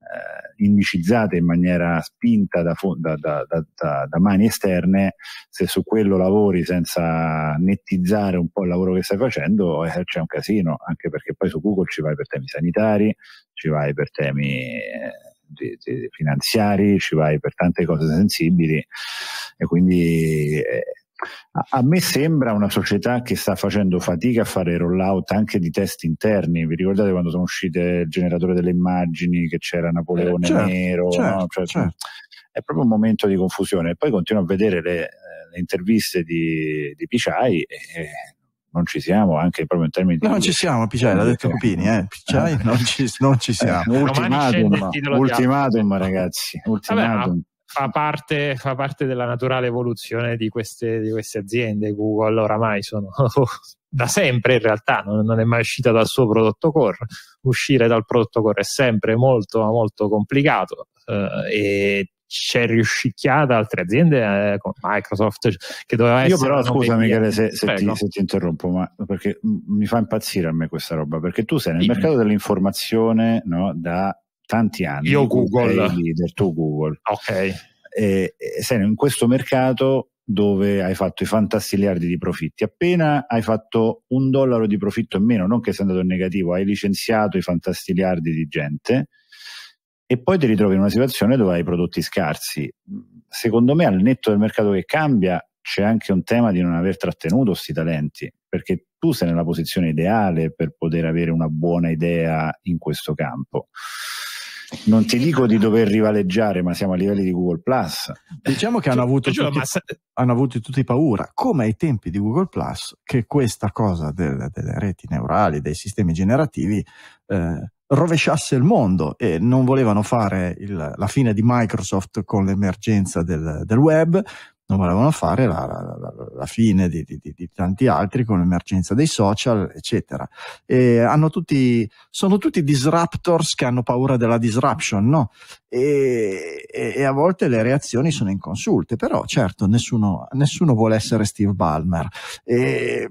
eh, indicizzate in maniera spinta da, da, da, da, mani esterne, se su quello lavori senza nettizzare un po' il lavoro che stai facendo eh, c'è un casino, anche perché poi su Google ci vai per temi sanitari, ci vai per temi... Eh, finanziari, ci vai per tante cose sensibili e quindi eh, a me sembra una società che sta facendo fatica a fare rollout anche di test interni. Vi ricordate quando sono uscite il generatore delle immagini che c'era Napoleone eh, certo, Nero? Certo, no? cioè, certo. È proprio un momento di confusione. E poi continuo a vedere le, le interviste di, di Picciai e, non ci siamo, anche proprio in termini di... No, non ci siamo, Picciai, l'ha eh, detto eh, Copini, eh. Picciai, eh. non, ci, non ci siamo. Eh, ultimatum, ultimatum ragazzi, ultimatum. Vabbè, fa, parte, fa parte, della naturale evoluzione di queste, di queste aziende. Google oramai sono da sempre in realtà, non, non, è mai uscita dal suo prodotto core. Uscire dal prodotto core è sempre molto, molto complicato eh, e c'è rissicchiata altre aziende eh, come Microsoft che doveva essere. io però scusa Michele se, se, ti, se, ti, interrompo ma perché mi fa impazzire a me questa roba perché tu sei nel Dimmi. mercato dell'informazione no, da tanti anni io Google leader, tu Google ok e, e sei in questo mercato dove hai fatto i fantastiliardi di profitti. Appena hai fatto un dollaro di profitto in meno, non che sei andato in negativo, hai licenziato i fantastiliardi di gente, e poi ti ritrovi in una situazione dove hai prodotti scarsi. Secondo me al netto del mercato che cambia c'è anche un tema di non aver trattenuto questi talenti, perché tu sei nella posizione ideale per poter avere una buona idea in questo campo. Non ti dico di dover rivaleggiare, ma siamo a livelli di Google Plus. Diciamo che hanno cioè, avuto, tutti, massa... hanno avuto tutti paura, come ai tempi di Google Plus, che questa cosa del, delle reti neurali, dei sistemi generativi, eh, rovesciasse il mondo e non volevano fare il, la fine di Microsoft con l'emergenza del, del web, non volevano fare la, la, la fine di, di, di, tanti altri con l'emergenza dei social, eccetera. E hanno tutti, sono tutti disruptors che hanno paura della disruption, no? E, e, e a volte le reazioni sono inconsulte, però certo nessuno, nessuno vuole essere Steve Ballmer. E,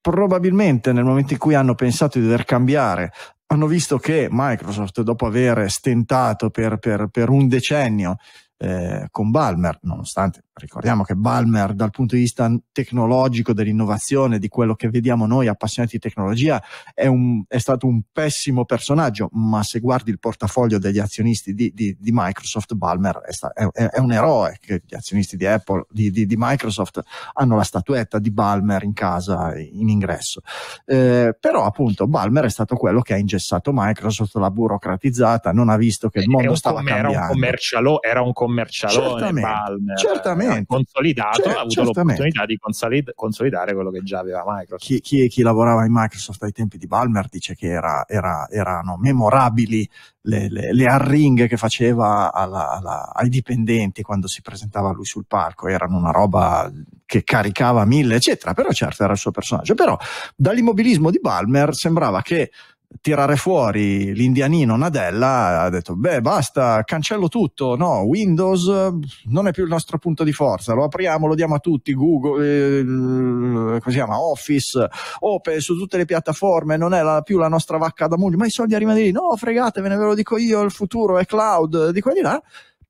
probabilmente nel momento in cui hanno pensato di dover cambiare hanno visto che Microsoft, dopo aver stentato per, per, per un decennio eh, con Balmer, nonostante Ricordiamo che Balmer dal punto di vista tecnologico dell'innovazione, di quello che vediamo noi appassionati di tecnologia, è, un, è stato un pessimo personaggio, ma se guardi il portafoglio degli azionisti di, di, di Microsoft, Balmer è, sta, è, è, un eroe, che gli azionisti di Apple, di, di, Microsoft hanno la statuetta di Balmer in casa, in ingresso. Eh, però appunto Balmer è stato quello che ha ingessato Microsoft, l'ha burocratizzata, non ha visto che il mondo stava com- cambiando. Era un commercialone, era un commercialone Certamente. Balmer. Certamente ha consolidato, cioè, ha avuto l'opportunità di consolid- consolidare quello che già aveva Microsoft. Chi, chi, chi, lavorava in Microsoft ai tempi di Balmer dice che era, era, erano memorabili le, le, le, arringhe che faceva alla, alla, ai dipendenti quando si presentava lui sul palco, erano una roba che caricava mille, eccetera, però certo era il suo personaggio. Però dall'immobilismo di Balmer sembrava che tirare fuori l'indianino Nadella ha detto beh basta cancello tutto no Windows non è più il nostro punto di forza lo apriamo lo diamo a tutti Google eh, come si chiama Office Open su tutte le piattaforme non è la, più la nostra vacca da mugli ma i soldi arrivano di lì no fregatevene ve lo dico io il futuro è cloud di quelli là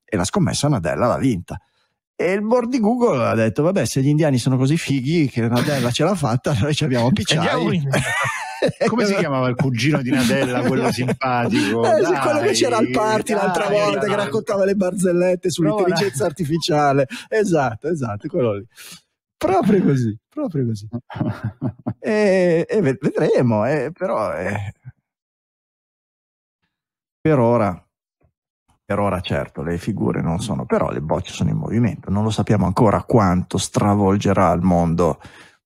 e la scommessa Nadella l'ha vinta e il board di Google ha detto vabbè se gli indiani sono così fighi che Nadella ce l'ha fatta noi ci abbiamo picciato come si chiamava il cugino di Nadella, quello eh, simpatico? Eh, dai, quello che c'era al party dai, l'altra volta, dai. che raccontava le barzellette sull'intelligenza no, artificiale. Esatto, esatto, quello lì. Proprio così, proprio così. e, e vedremo, eh, però... Eh, per ora per ora certo le figure non sono, però le bocce sono in movimento, non lo sappiamo ancora quanto stravolgerà il mondo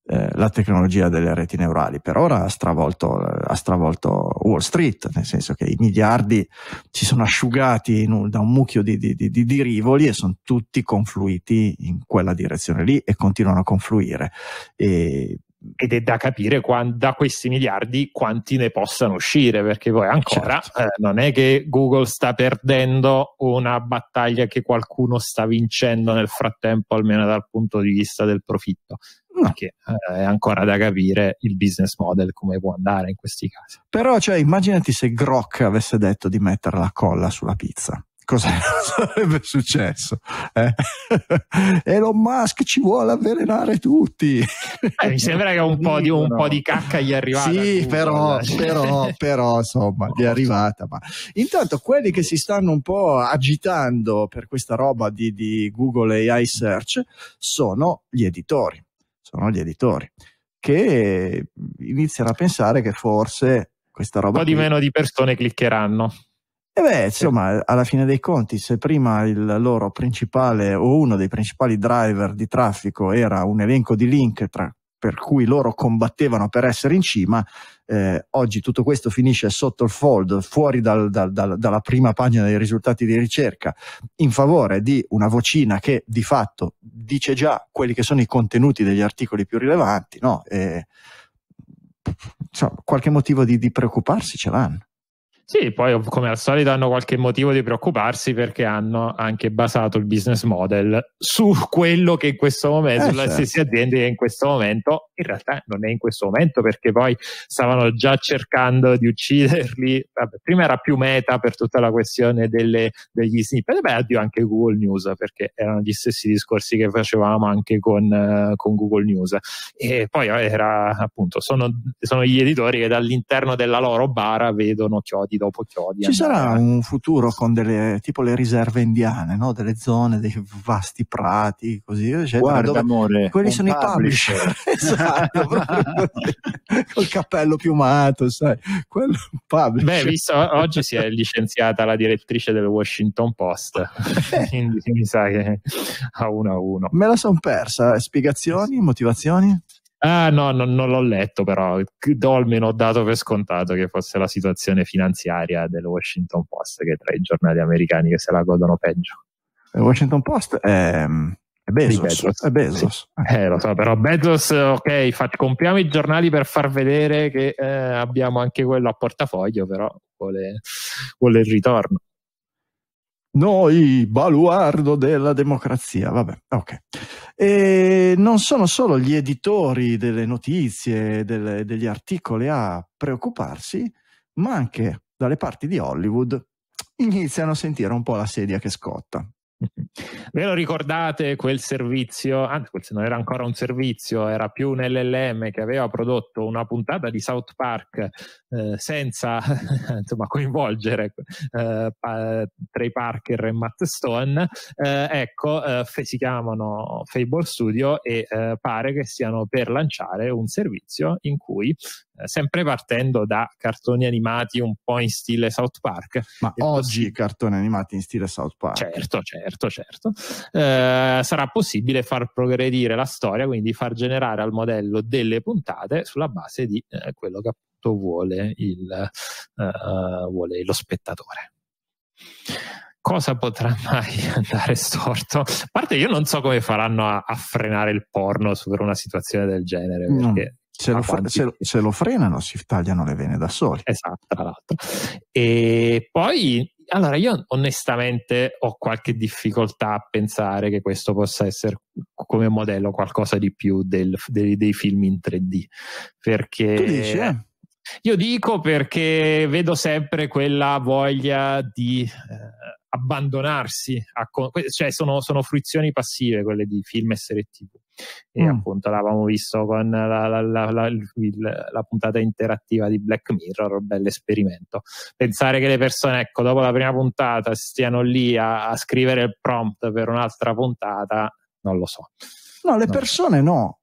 eh, la tecnologia delle reti neurali. Per ora ha stravolto, eh, ha stravolto, Wall Street, nel senso che i miliardi si sono asciugati in, da un mucchio di, di, di, di, rivoli e sono tutti confluiti in quella direzione lì e continuano a confluire. E, ed è da capire quando, da questi miliardi quanti ne possano uscire, perché poi ancora certo. eh, non è che Google sta perdendo una battaglia che qualcuno sta vincendo nel frattempo, almeno dal punto di vista del profitto che eh, è ancora da capire il business model come può andare in questi casi. Però cioè, immaginati se Grok avesse detto di mettere la colla sulla pizza. Cosa sarebbe successo? Eh? Elon Musk ci vuole avvelenare tutti. Eh, mi sembra che un po, di, un po' di, cacca gli è arrivata. Sì, però, però, però, insomma, gli è arrivata. Ma. Intanto quelli che si stanno un po' agitando per questa roba di, di Google AI Search sono gli editori sono gli editori, che iniziano a pensare che forse questa roba... Un po' qui... di meno di persone cliccheranno. E eh beh, insomma, alla fine dei conti, se prima il loro principale o uno dei principali driver di traffico era un elenco di link tra, per cui loro combattevano per essere in cima, eh, oggi tutto questo finisce sotto il fold, fuori dal, dal, dal, dalla prima pagina dei risultati di ricerca, in favore di una vocina che di fatto dice già quelli che sono i contenuti degli articoli più rilevanti, no? E, eh, insomma, qualche motivo di, di preoccuparsi ce l'hanno. Sì, poi come al solito hanno qualche motivo di preoccuparsi perché hanno anche basato il business model su quello che in questo momento, eh, sulla certo. stessa azienda che in questo momento, in realtà non è in questo momento perché poi stavano già cercando di ucciderli. Vabbè, prima era più meta per tutta la questione delle, degli snippet, beh addio anche Google News perché erano gli stessi discorsi che facevamo anche con, uh, con Google News. E poi eh, era appunto, sono, sono gli editori che dall'interno della loro bara vedono chiodi chiodi dopo chiodi. Ci sarà un futuro con delle tipo le riserve indiane, no? delle zone, dei vasti prati, così. Eccetera, Guarda, amore, quelli sono publisher. i publisher. esatto, col cappello piumato, sai. Quello publisher. Beh, visto oggi si è licenziata la direttrice del Washington Post, eh. quindi mi sa che a uno a uno. Me la sono persa. Spiegazioni, motivazioni? Ah, no, no, non l'ho letto, però do almeno dato per scontato che fosse la situazione finanziaria del Washington Post, che è tra i giornali americani che se la godono peggio. Il Washington Post è, ehm, è Bezos. Bezos. È Bezos. Sì. Eh, lo so, però Bezos, ok, fa, compriamo i giornali per far vedere che eh, abbiamo anche quello a portafoglio, però vuole, vuole il ritorno. Noi, baluardo della democrazia. Vabbè, ok. E non sono solo gli editori delle notizie, delle, degli articoli a preoccuparsi, ma anche dalle parti di Hollywood iniziano a sentire un po' la sedia che scotta. Ve lo ricordate quel servizio, anzi non era ancora un servizio, era più un LLM che aveva prodotto una puntata di South Park eh, senza insomma, coinvolgere eh, Trey Parker e Matt Stone. Eh, ecco, eh, si chiamano Fable Studio e eh, pare che stiano per lanciare un servizio in cui eh, sempre partendo da cartoni animati un po' in stile South Park. Ma è oggi possi- cartoni animati in stile South Park. Certo, certo, certo. Eh, sarà possibile far progredire la storia, quindi far generare al modello delle puntate sulla base di eh, quello che appunto vuole, il, eh, vuole lo spettatore cosa potrà mai andare storto? A parte io non so come faranno a, a frenare il porno su per una situazione del genere, perché se lo, fre- se, se lo, frenano si tagliano le vene da soli. Esatto, tra l'altro. E poi, allora io onestamente ho qualche difficoltà a pensare che questo possa essere come modello qualcosa di più del, dei, dei, film in 3D. Perché... Tu dici, eh? Io dico perché vedo sempre quella voglia di... Eh, abbandonarsi, a, cioè sono, sono, fruizioni passive quelle di film e serie tv. E mm. appunto l'avevamo visto con la, la, la, la, puntata interattiva di Black Mirror, bello esperimento. Pensare che le persone, ecco, dopo la prima puntata stiano lì a, a scrivere il prompt per un'altra puntata, non lo so. No, le non persone so. no.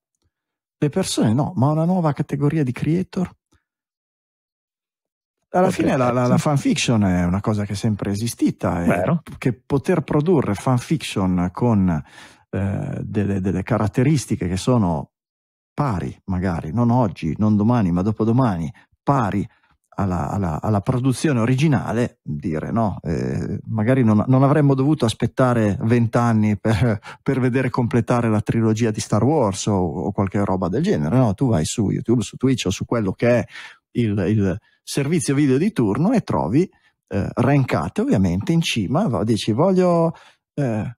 Le persone no, ma una nuova categoria di creator? alla Potrebbe fine la, la, la, fanfiction è una cosa che è sempre esistita. Vero. che poter produrre fanfiction con eh, delle, delle caratteristiche che sono pari, magari, non oggi, non domani, ma dopodomani, pari alla, alla, alla, produzione originale, dire no, eh, magari non, non, avremmo dovuto aspettare vent'anni per, per, vedere completare la trilogia di Star Wars o, o, qualche roba del genere, no, tu vai su YouTube, su Twitch o su quello che è il, il servizio video di turno e trovi eh, rankate ovviamente in cima, dici voglio eh,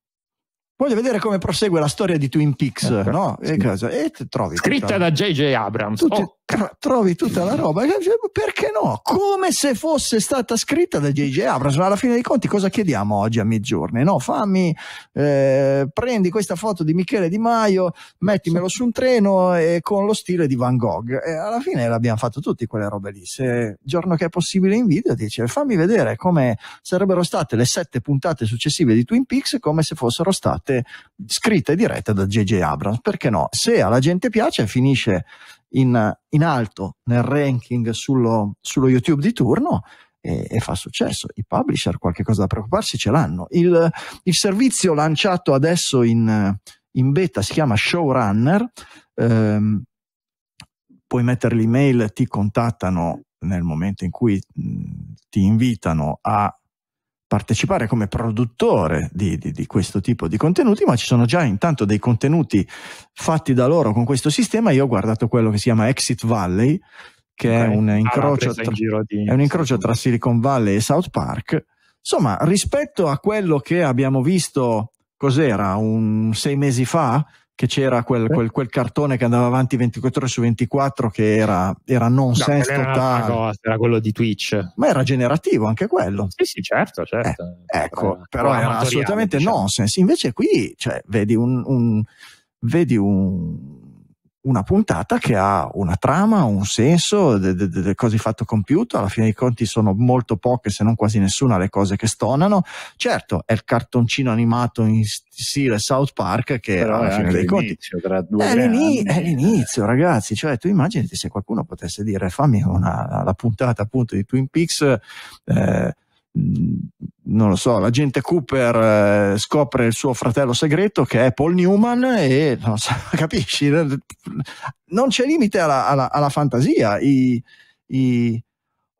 voglio vedere come prosegue la storia di Twin Peaks, okay. Ecco. no? Sì. E, cosa? e trovi. Scritta tutta... da J.J. Abrams. Tutti, oh. trovi tutta la roba, perché no? Come se fosse stata scritta da J.J. Abrams, ma alla fine dei conti cosa chiediamo oggi a mezzogiorno? No, fammi, eh, prendi questa foto di Michele Di Maio, mettimelo su un treno e con lo stile di Van Gogh. E alla fine l'abbiamo fatto tutti quelle robe lì. Se giorno che è possibile in video, dice fammi vedere come sarebbero state le sette puntate successive di Twin Peaks come se fossero state parte scritta e diretta da JJ Abrams. Perché no? Se alla gente piace, finisce in, in alto nel ranking sullo, sullo YouTube di turno e, fa successo. I publisher qualche cosa da preoccuparsi ce l'hanno. Il, il servizio lanciato adesso in, in, beta si chiama Showrunner. Ehm, puoi mettere l'email, ti contattano nel momento in cui mh, ti invitano a partecipare come produttore di, di, di, questo tipo di contenuti, ma ci sono già intanto dei contenuti fatti da loro con questo sistema. Io ho guardato quello che si chiama Exit Valley, che okay. è, un ah, incrocio, tra, in di... è un incrocio tra Silicon Valley e South Park. Insomma, rispetto a quello che abbiamo visto, cos'era, un sei mesi fa, che c'era quel, quel, quel, cartone che andava avanti 24 ore su 24 che era, era non senso no, era, cosa, era quello di Twitch ma era generativo anche quello sì sì certo certo eh, ecco eh, però era assolutamente diciamo. nonsense invece qui cioè, vedi un, un vedi un una puntata che ha una trama, un senso, del de, de cose fatto compiuto, alla fine dei conti sono molto poche se non quasi nessuna le cose che stonano, certo è il cartoncino animato in stile South Park che Però alla fine dei conti è, l'ini- è, l'inizio ragazzi, cioè tu immagini se qualcuno potesse dire fammi una, la puntata appunto di Twin Peaks eh, non lo so, l'agente Cooper eh, scopre il suo fratello segreto che è Paul Newman e non so, capisci, non c'è limite alla, alla, alla fantasia. I, I,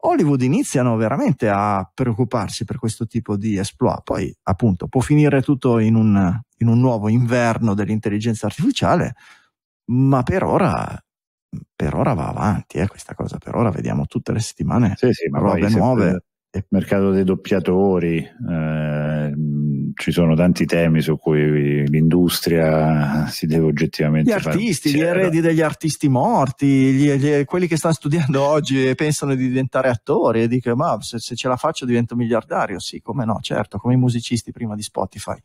Hollywood iniziano veramente a preoccuparsi per questo tipo di esploit. Poi, appunto, può finire tutto in un, in un nuovo inverno dell'intelligenza artificiale, ma per ora per ora va avanti eh, questa cosa, per ora vediamo tutte le settimane sì, sì, robe nuove il mercato dei doppiatori, eh, ci sono tanti temi su cui l'industria si deve oggettivamente gli artisti, gli eredi degli artisti morti, gli, gli, quelli che stanno studiando oggi e pensano di diventare attori e dicono ma se, se, ce la faccio divento miliardario, sì, come no, certo, come i musicisti prima di Spotify.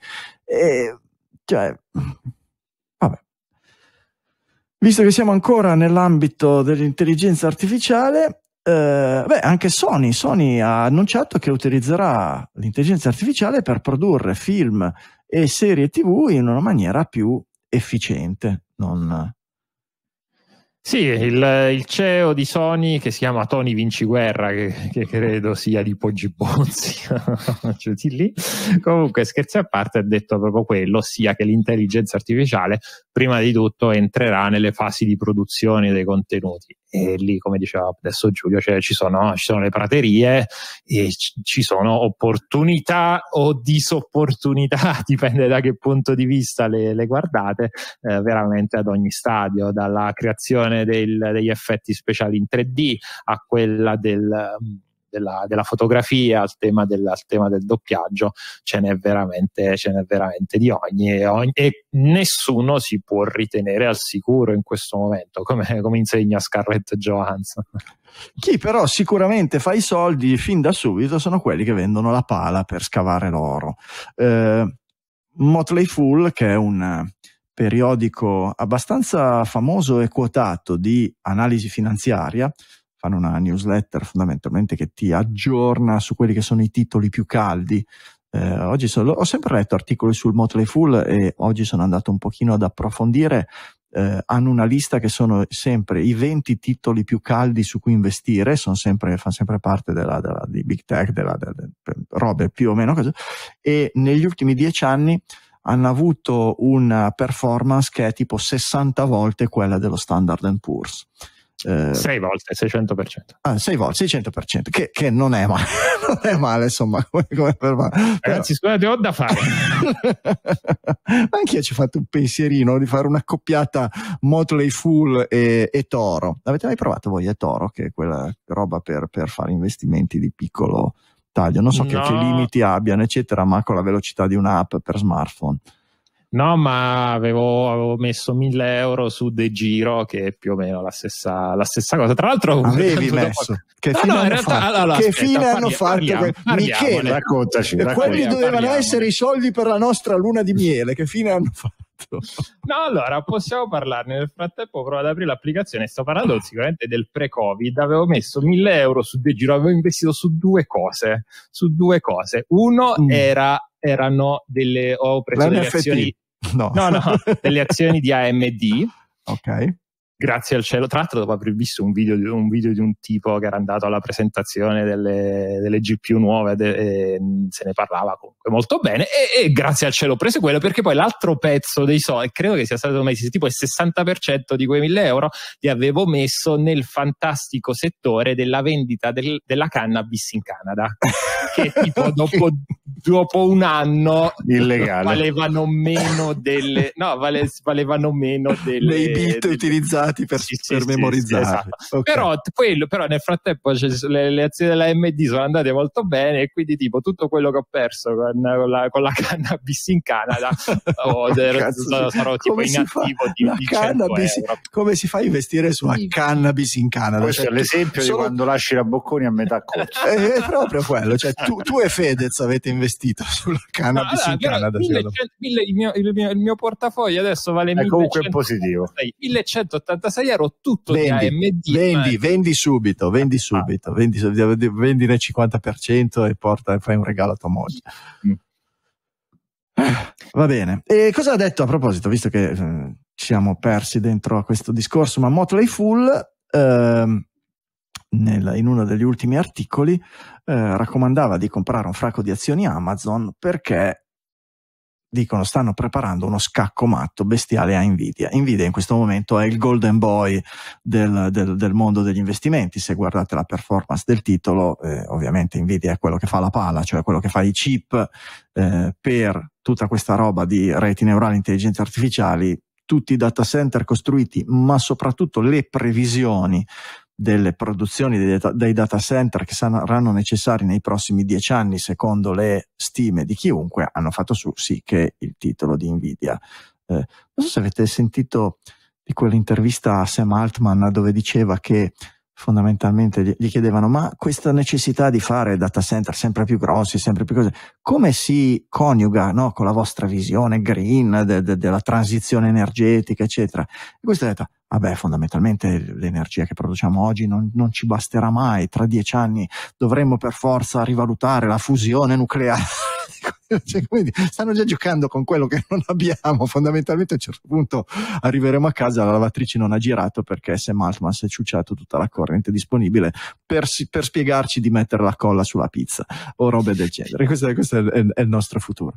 E, cioè, vabbè. Visto che siamo ancora nell'ambito dell'intelligenza artificiale, eh, beh, anche Sony. Sony ha annunciato che utilizzerà l'intelligenza artificiale per produrre film e serie TV in una maniera più efficiente. Non... Sì, il, il, CEO di Sony che si chiama Tony Vinciguerra, che, che credo sia di Poggi Bonzi, cioè lì. Comunque, scherzi a parte, ha detto proprio quello, ossia che l'intelligenza artificiale prima di tutto entrerà nelle fasi di produzione dei contenuti e lì come diceva adesso Giulio cioè, ci, sono, ci, sono, le praterie e ci sono opportunità o disopportunità dipende da che punto di vista le, le guardate eh, veramente ad ogni stadio dalla creazione del, degli effetti speciali in 3D a quella del mm, della, della fotografia al tema, della, al tema, del doppiaggio, ce n'è veramente, ce n'è veramente di ogni e, ogni e, nessuno si può ritenere al sicuro in questo momento, come, come insegna Scarlett Johansson. Chi però sicuramente fa i soldi fin da subito sono quelli che vendono la pala per scavare l'oro. Eh, Motley Fool, che è un periodico abbastanza famoso e quotato di analisi finanziaria, fanno una newsletter fondamentalmente che ti aggiorna su quelli che sono i titoli più caldi. Eh, oggi sono, ho sempre letto articoli sul Motley Fool e oggi sono andato un pochino ad approfondire. Eh, hanno una lista che sono sempre i 20 titoli più caldi su cui investire, sono sempre, fanno sempre parte della, della, di Big Tech, della, delle robe più o meno cose, e negli ultimi dieci anni hanno avuto una performance che è tipo 60 volte quella dello Standard Poor's. Eh, 6 volte, 600%. Ah, 6 volte, 600%, che, che non è male, non è male insomma. Come, come per male. Ragazzi, Però... scusate, ho da fare. Anche io ci ho fatto un pensierino di fare una coppiata Motley Fool e, e, Toro. Avete mai provato voi a Toro, che è quella roba per, per fare investimenti di piccolo taglio? Non so no. che, che limiti abbiano, eccetera, ma con la velocità di un'app per smartphone. No, ma avevo, avevo messo 1000 euro su De Giro, che è più o meno la stessa, la stessa cosa. Tra l'altro, avevi messo. Che fine hanno fatto? Allora, che aspetta, fine parliamo, Parliamo, Michele, raccontaci. Quelli dovevano essere i soldi per la nostra luna di miele. Che fine hanno fatto? fatto. No, allora possiamo parlarne. Nel frattempo provo ad aprire l'applicazione. Sto parlando ah. sicuramente del pre-Covid. Avevo messo 1000 euro su De Giro, avevo investito su due cose. Su due cose. Uno mm. era, erano delle. Ho preso delle azioni. No, no, no delle azioni di AMD. Ok grazie al cielo, tra l'altro dopo aver visto un video, un video, di un tipo che era andato alla presentazione delle, delle GPU nuove de, e mm, se ne parlava comunque molto bene e, e, grazie al cielo ho preso quello perché poi l'altro pezzo dei soldi, credo che sia stato messo tipo il 60% di quei 1000 euro li avevo messo nel fantastico settore della vendita del, della cannabis in Canada che tipo dopo, dopo un anno Illegale. valevano meno delle no, vale, valevano meno delle, dei bit utilizzati dati per, sì, per sì, memorizzare. Sì, esatto. okay. però, quello, però, nel frattempo le, le, azioni della MD sono andate molto bene e quindi tipo tutto quello che ho perso con, con, la, con la, cannabis in Canada oh, sarò, sarò tipo inattivo di, la di cannabis, Come si fa a investire sulla cannabis in Canada? Questo cioè, è l'esempio solo... di quando lasci la Bocconi a metà corso. è, è, proprio quello, cioè, tu, tu, e Fedez avete investito sulla cannabis allora, in Canada. 1100, 1000, il, mio, il, mio, il, mio, portafoglio adesso vale 1186, 1186 86 ero tutto vendi, AMD. Vendi, eh. vendi subito, vendi ah. subito, vendi, vendi nel 50% e porta, e fai un regalo a tua moglie. Mm. Ah, va bene. E cosa ha detto a proposito, visto che eh, siamo persi dentro a questo discorso, ma Motley Fool eh, nella, in uno degli ultimi articoli eh, raccomandava di comprare un fracco di azioni Amazon perché dicono stanno preparando uno scacco matto bestiale a Nvidia. Nvidia in questo momento è il golden boy del, del, del mondo degli investimenti, se guardate la performance del titolo, eh, ovviamente Nvidia è quello che fa la pala, cioè quello che fa i chip eh, per tutta questa roba di reti neurali intelligenze artificiali, tutti i data center costruiti, ma soprattutto le previsioni delle produzioni dei data, dei data center che saranno necessari nei prossimi dieci anni, secondo le stime di chiunque, hanno fatto su sì che il titolo di Nvidia. Eh, non so se avete sentito di quell'intervista a Sam Altman dove diceva che fondamentalmente gli, gli chiedevano ma questa necessità di fare data center sempre più grossi, sempre più cose, come si coniuga no, con la vostra visione green de, de, della transizione energetica, eccetera? E questo ha detto vabbè, fondamentalmente l'energia che produciamo oggi non, non, ci basterà mai, tra dieci anni dovremmo per forza rivalutare la fusione nucleare Ecco, cioè, quindi, stanno già giocando con quello che non abbiamo. Fondamentalmente a un certo punto arriveremo a casa, la lavatrice non ha girato perché Sam Altman si è ciucciato tutta la corrente disponibile per, per spiegarci di mettere la colla sulla pizza o robe del genere. Questo, questo è, è, è, il nostro futuro.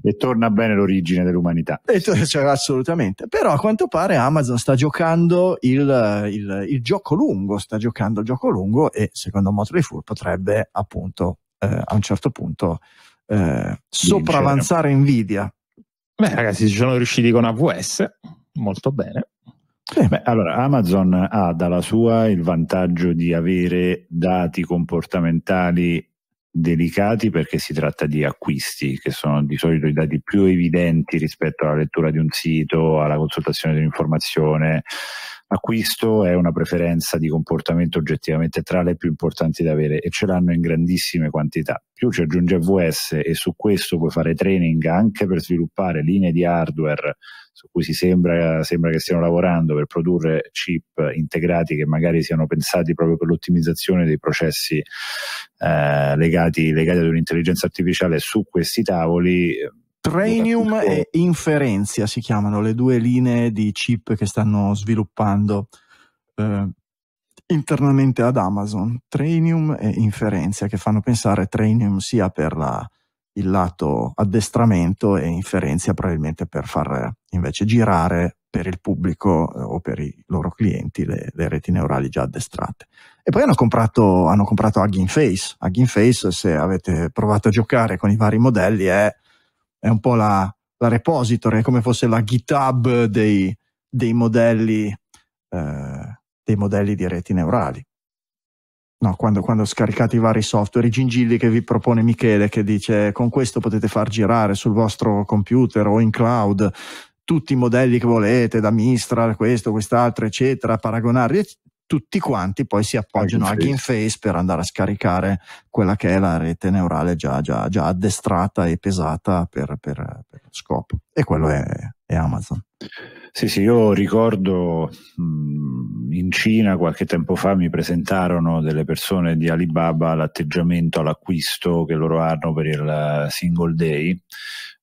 E torna bene l'origine dell'umanità. E, cioè, assolutamente. Però a quanto pare Amazon sta giocando il, il, il gioco lungo, sta giocando il gioco lungo e secondo Motley Fool potrebbe appunto eh, a un certo punto eh, sopravanzare diciamo. Nvidia. Beh, ragazzi, ci sono riusciti con AWS molto bene. Eh, beh, allora, Amazon ha dalla sua il vantaggio di avere dati comportamentali delicati perché si tratta di acquisti che sono di solito i dati più evidenti rispetto alla lettura di un sito, alla consultazione di un'informazione, acquisto è una preferenza di comportamento oggettivamente tra le più importanti da avere e ce l'hanno in grandissime quantità. Più ci aggiunge AWS e su questo puoi fare training anche per sviluppare linee di hardware su cui si sembra, sembra che stiano lavorando per produrre chip integrati che magari siano pensati proprio per l'ottimizzazione dei processi eh, legati, legati ad un'intelligenza artificiale su questi tavoli Trainium e Inferenzia si chiamano le due linee di chip che stanno sviluppando eh, internamente ad Amazon. Trainium e Inferenzia che fanno pensare Trainium sia per la, il lato addestramento e Inferenzia probabilmente per far invece girare per il pubblico eh, o per i loro clienti le, le, reti neurali già addestrate. E poi hanno comprato, hanno comprato Hugging Face. Hugging Face, se avete provato a giocare con i vari modelli, è è un po' la, la repository, è come fosse la GitHub dei, dei modelli, eh, dei modelli di reti neurali. No, quando, quando, scaricate i vari software, i gingilli che vi propone Michele, che dice con questo potete far girare sul vostro computer o in cloud tutti i modelli che volete, da Mistral, questo, quest'altro, eccetera, paragonarli, tutti quanti poi si appoggiano a GameFace per andare a scaricare quella che è la rete neurale già, già, già addestrata e pesata per, per, per, scopo. E quello è, è Amazon. Sì, sì, io ricordo mh, in Cina qualche tempo fa mi presentarono delle persone di Alibaba l'atteggiamento all'acquisto che loro hanno per il eh, single day,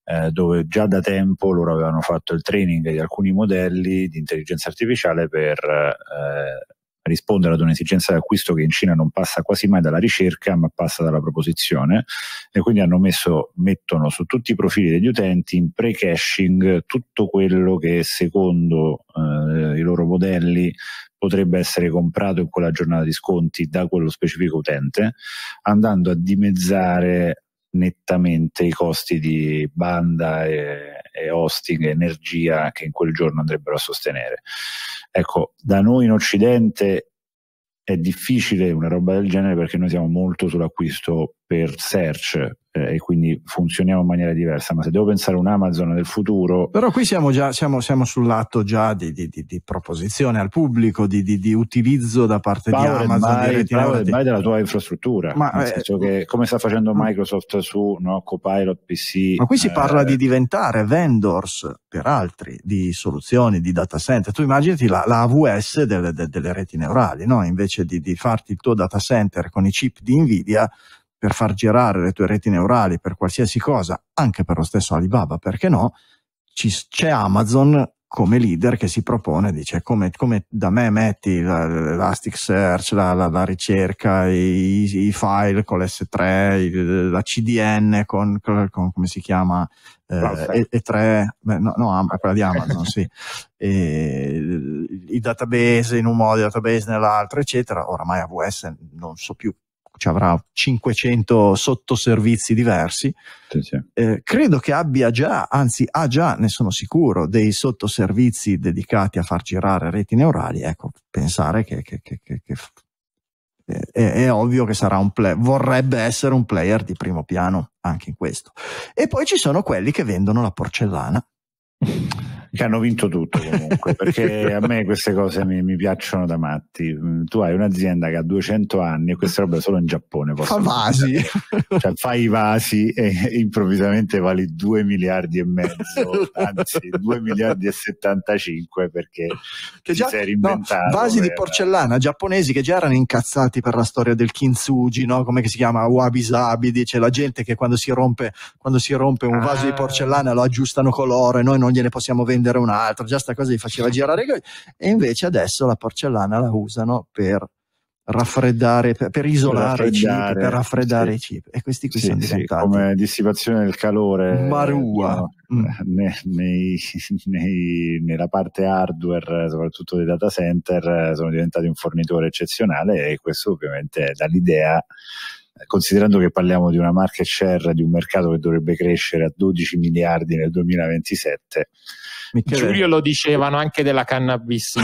eh, dove già da tempo loro avevano fatto il training di alcuni modelli di intelligenza artificiale per eh, rispondere ad un'esigenza di acquisto che in Cina non passa quasi mai dalla ricerca, ma passa dalla proposizione. E quindi hanno messo, mettono su tutti i profili degli utenti in pre-caching tutto quello che secondo eh, i loro modelli potrebbe essere comprato in quella giornata di sconti da quello specifico utente, andando a dimezzare nettamente i costi di banda e, e, hosting e energia che in quel giorno andrebbero a sostenere. Ecco, da noi in Occidente è difficile una roba del genere perché noi siamo molto sull'acquisto per search eh, e quindi funzioniamo in maniera diversa, ma se devo pensare a un Amazon del futuro... Però qui siamo già siamo, siamo sull'atto già di, di, di, di, proposizione al pubblico, di, utilizzo da parte Paolo di Amazon. Mai, di Paolo mai della tua infrastruttura, ma, nel eh, che come sta facendo Microsoft su no, Copilot PC... Ma qui si eh, parla di diventare vendors per altri, di soluzioni, di data center. Tu immaginati la, la AWS delle, delle, delle reti neurali, no? invece di, di farti il tuo data center con i chip di Nvidia, per far girare le tue reti neurali per qualsiasi cosa, anche per lo stesso Alibaba, perché no? Ci, c'è Amazon come leader che si propone, dice come, come da me metti l'Elasticsearch, la, la, la ricerca, i, i, file con l'S3, il, la CDN con, con, come si chiama, eh, E3, beh, no, no, è quella di Amazon, sì, e, i database in un modo, i database nell'altro, eccetera. Oramai AWS non so più cioè avrà 500 sottoservizi diversi. Sì, sì. Eh, credo che abbia già, anzi ha già, ne sono sicuro, dei sottoservizi dedicati a far girare reti neurali. Ecco, pensare che, che, che, che è, è, ovvio che sarà un play, vorrebbe essere un player di primo piano anche in questo. E poi ci sono quelli che vendono la porcellana che hanno vinto tutto comunque, perché a me queste cose mi, mi, piacciono da matti. Mm, tu hai un'azienda che ha 200 anni e queste robe solo in Giappone. Fa vasi. Cioè, fai i vasi e improvvisamente vali 2 miliardi e mezzo, anzi 2 miliardi e 75 perché che già, sei reinventato. No, vasi per... di eh. porcellana giapponesi che già erano incazzati per la storia del kintsugi, no? come si chiama, wabi sabi, dice la gente che quando si rompe, quando si rompe un ah. vaso ah. di porcellana lo aggiustano colore, noi non gliene possiamo vendere vendere un altro, già sta cosa gli faceva girare E invece adesso la porcellana la usano per raffreddare, per, isolare i cibi, per raffreddare sì. i cibi. E questi qui sì, sono diventati. Sì, come dissipazione del calore. Marua. No, mm. nei, nei, nella parte hardware, soprattutto dei data center, sono diventati un fornitore eccezionale e questo ovviamente dà l'idea considerando che parliamo di una market share di un mercato che dovrebbe crescere a 12 miliardi nel 2027, Giulio lo dicevano anche della cannabis.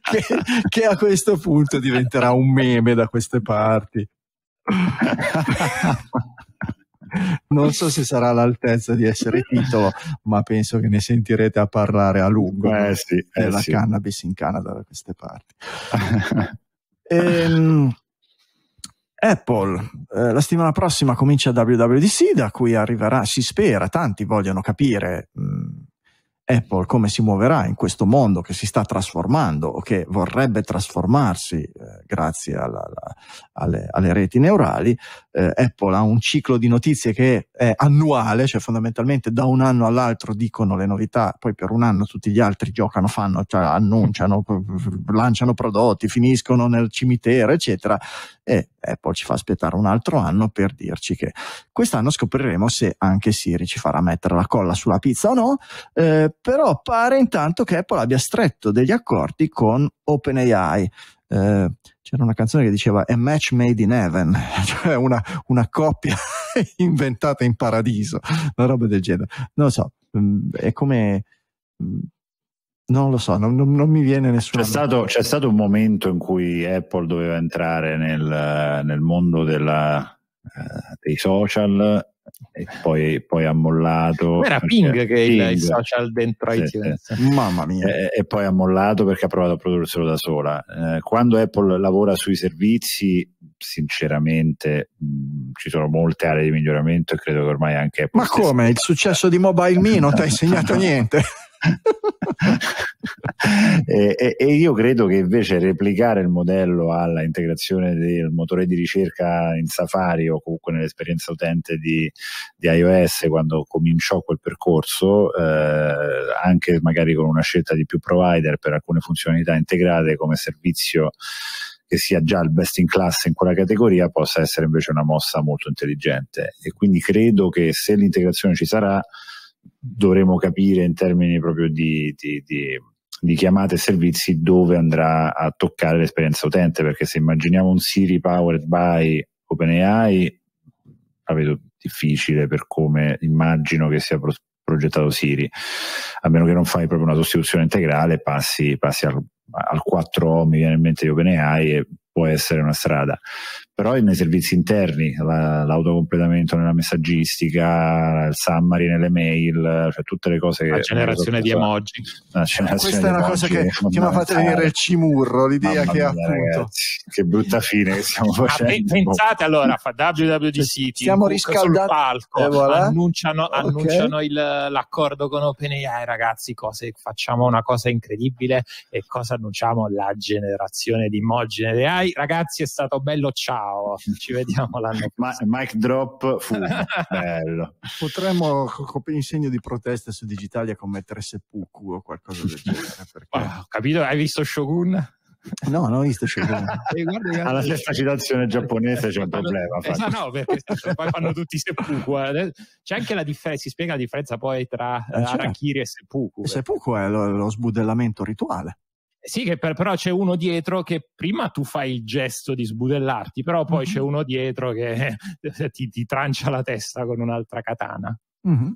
che, che a questo punto diventerà un meme da queste parti. non so se sarà all'altezza di essere titolo, ma penso che ne sentirete a parlare a lungo eh sì, eh della sì. cannabis in Canada da queste parti. ehm, Apple, eh, la settimana prossima comincia WWDC, da cui arriverà, si spera, tanti vogliono capire mh, mm, Apple come si muoverà in questo mondo che si sta trasformando o che vorrebbe trasformarsi eh, grazie alla, alla, alle, alle, reti neurali. Eh, Apple ha un ciclo di notizie che è annuale, cioè fondamentalmente da un anno all'altro dicono le novità, poi per un anno tutti gli altri giocano, fanno, cioè annunciano, lanciano prodotti, finiscono nel cimitero, eccetera. E Apple ci fa aspettare un altro anno per dirci che quest'anno scopriremo se anche Siri ci farà mettere la colla sulla pizza o no. Eh, però pare intanto che Apple abbia stretto degli accordi con OpenAI. Eh, c'era una canzone che diceva A match made in heaven, cioè una, una coppia inventata in paradiso, una roba del genere. Non lo so, mm, è come. Mm, non lo so, non, non, non mi viene nessuno. C'è stato, c'è stato, un momento in cui Apple doveva entrare nel, nel mondo della, eh, dei social poi, poi, ha mollato. Era Ping che Ping. il social dentro sì, iTunes. Sì. Mamma mia. E, e, poi ha mollato perché ha provato a produrselo da sola. Eh, quando Apple lavora sui servizi, sinceramente mh, mm, ci sono molte aree di miglioramento e credo che ormai anche Apple. Ma come? Il successo di Mobile Me non ti ha insegnato niente. e, e, e, io credo che invece replicare il modello alla integrazione del motore di ricerca in Safari o comunque nell'esperienza utente di, di iOS quando cominciò quel percorso, eh, anche magari con una scelta di più provider per alcune funzionalità integrate come servizio che sia già il best in class in quella categoria possa essere invece una mossa molto intelligente e quindi credo che se l'integrazione ci sarà dovremo capire in termini proprio di, di, di, di, chiamate e servizi dove andrà a toccare l'esperienza utente, perché se immaginiamo un Siri powered by OpenAI, la vedo difficile per come immagino che sia progettato Siri, a meno che non fai proprio una sostituzione integrale, passi, passi al, al 4O, mi viene in mente di OpenAI, e può essere una strada però è nei servizi interni, la, l'autocompletamento nella messaggistica, il summary nelle mail, cioè tutte le cose la che... Generazione so, emoji. La generazione Questa di emoji. Questa è una cosa che, che mi ha fatto venire il cimurro, l'idea Mamma che mia, appunto... Ragazzi, che brutta fine che stiamo ah, facendo. Pensate allora, fa WWDC, cioè, siamo riscaldati sul palco, eh, voilà. annunciano, okay. annunciano il, l'accordo con OpenAI, ragazzi, cose, facciamo una cosa incredibile e cosa annunciamo? La generazione di emoji. AI. Ragazzi, è stato bello, ciao ciao, ci vediamo l'anno prossimo. Ma, mic drop fu bello. Potremmo in segno di protesta su Digitalia commettere seppuku o qualcosa del genere. Perché... Oh, capito? Hai visto Shogun? No, non ho visto Shogun. Eh, Alla stessa citazione giapponese c'è un problema. Eh, no, no, perché poi fanno tutti seppuku. Eh, c'è anche la differenza, si spiega la differenza poi tra eh, certo. Arakiri e seppuku. Seppuku è lo, lo sbudellamento rituale. Sì, che per, però c'è uno dietro che prima tu fai il gesto di sbudellarti, però poi mm-hmm. c'è uno dietro che ti, ti, trancia la testa con un'altra katana. Mm-hmm.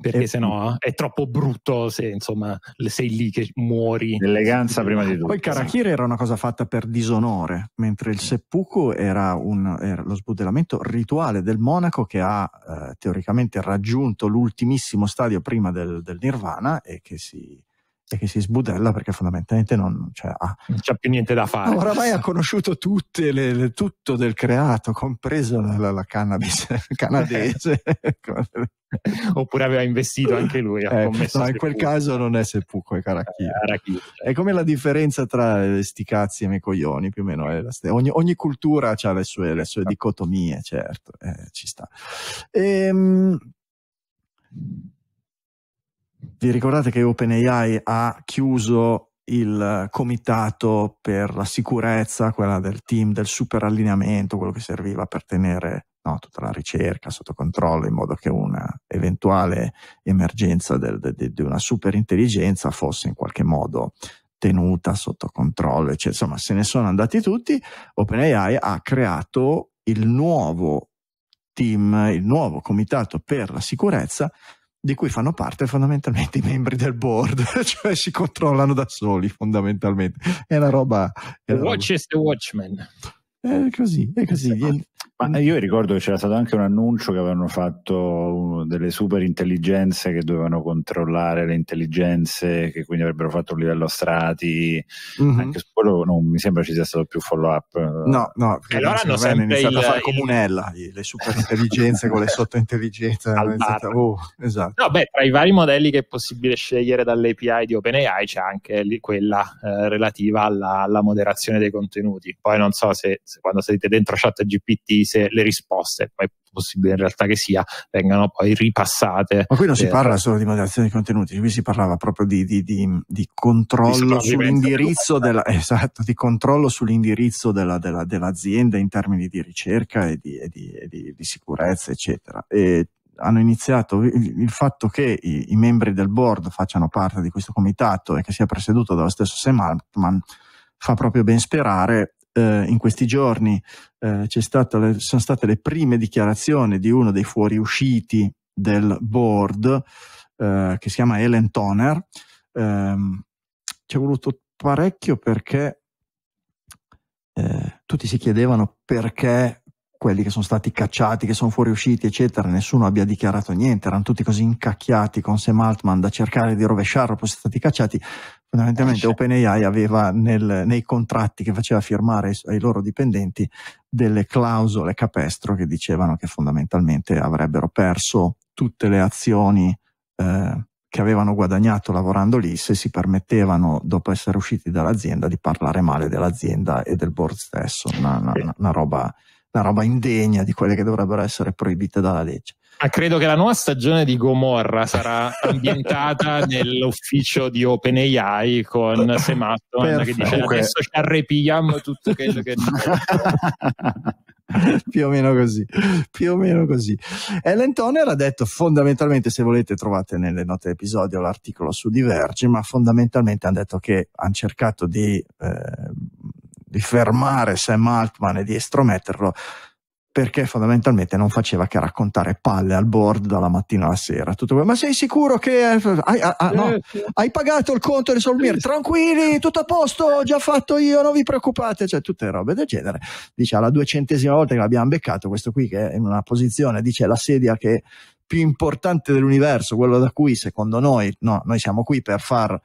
Perché e... se eh, è troppo brutto se insomma sei lì che muori. L'eleganza prima di tutto. Poi Karakiri sì. era una cosa fatta per disonore, mentre il seppuku era, un, era lo sbudellamento rituale del monaco che ha eh, teoricamente raggiunto l'ultimissimo stadio prima del, del nirvana e che si e che si sbudella perché fondamentalmente non, cioè, ha, ah. non c'è più niente da fare. Oramai ha conosciuto tutte le, le, tutto del creato, compreso la, la, la, cannabis canadese. Oppure aveva investito anche lui. Eh, no, in quel caso non è Seppuco, è Karakiri. Eh, certo. è come la differenza tra eh, sti cazzi e me coglioni, più o meno. St- ogni, ogni, cultura ha le sue, le sue certo. dicotomie, certo, eh, ci sta. Ehm vi ricordate che OpenAI ha chiuso il comitato per la sicurezza, quella del team del super allineamento, quello che serviva per tenere no, tutta la ricerca sotto controllo in modo che una eventuale emergenza di una super intelligenza fosse in qualche modo tenuta sotto controllo, cioè, insomma se ne sono andati tutti, OpenAI ha creato il nuovo team, il nuovo comitato per la sicurezza di cui fanno parte fondamentalmente i membri del board, cioè si controllano da soli fondamentalmente. È una roba... È una Watch roba. is the Watchman. È così, è così. Ma io ricordo che c'era stato anche un annuncio che avevano fatto uh, delle super intelligenze che dovevano controllare le intelligenze, che quindi avrebbero fatto un livello a strati. Mm-hmm. Anche su quello non mi sembra ci sia stato più follow up. No, no, perché allora hanno sempre iniziato il, a fare il... comunella le super intelligenze con le sottointelligenze. Oh, esatto. No, beh, tra i vari modelli che è possibile scegliere dall'API di OpenAI c'è anche lì quella eh, relativa alla, alla moderazione dei contenuti. Poi non so se, se risposte. Quando salite dentro chat GPT, se le risposte, come è possibile in realtà che sia, vengano poi ripassate. Ma qui non per... si eh, parla solo di moderazione di contenuti, qui si parlava proprio di, di, di, di controllo sull'indirizzo della, esatto, di controllo sull'indirizzo della, della, dell'azienda in termini di ricerca e di, e e sicurezza, eccetera. E hanno iniziato il, il fatto che i, i, membri del board facciano parte di questo comitato e che sia presieduto dallo stesso Sam Altman fa proprio ben sperare eh, in questi giorni eh, le, sono state le prime dichiarazioni di uno dei fuoriusciti del board eh, che si chiama Ellen Toner. Ehm, ci è voluto parecchio perché eh, tutti si chiedevano perché quelli che sono stati cacciati, che sono fuoriusciti, eccetera, nessuno abbia dichiarato niente, erano tutti così incacchiati con Sam Altman da cercare di rovesciarlo, poi sono stati cacciati. Fondamentalmente OpenAI aveva nel, nei contratti che faceva firmare ai, ai loro dipendenti delle clausole capestro che dicevano che fondamentalmente avrebbero perso tutte le azioni eh, che avevano guadagnato lavorando lì se si permettevano, dopo essere usciti dall'azienda, di parlare male dell'azienda e del board stesso. Una, una, una roba una roba indegna di quelle che dovrebbero essere proibite dalla legge. Ah, credo che la nuova stagione di Gomorra sarà ambientata nell'ufficio di OpenAI con Sematon che dice adesso ci arrepiamo tutto quello che diciamo". più o meno così più o meno così Ellen Toner ha detto fondamentalmente se volete trovate nelle note episodio l'articolo su Diverge ma fondamentalmente hanno detto che hanno cercato di eh, di fermare Sam Altman e di estrometterlo perché fondamentalmente non faceva che raccontare palle al board dalla mattina alla sera. Tutto, ma sei sicuro che eh, hai, ah, ah, no, hai pagato il conto di Solmir? Tranquilli, tutto a posto, ho già fatto io, non vi preoccupate, cioè tutte robe del genere. Dice alla duecentesima volta che l'abbiamo beccato, questo qui che è in una posizione, dice la sedia che è più importante dell'universo, quello da cui secondo noi, no, noi siamo qui per far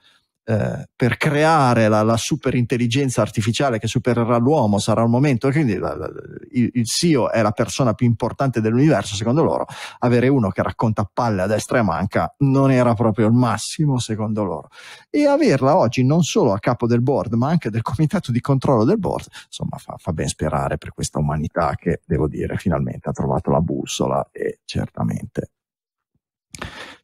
eh, per creare la, la superintelligenza artificiale che supererà l'uomo sarà un momento, quindi la, la, il, il, CEO è la persona più importante dell'universo, secondo loro, avere uno che racconta palle a destra e a manca non era proprio il massimo, secondo loro. E averla oggi non solo a capo del board, ma anche del comitato di controllo del board, insomma fa, fa ben sperare per questa umanità che, devo dire, finalmente ha trovato la bussola e certamente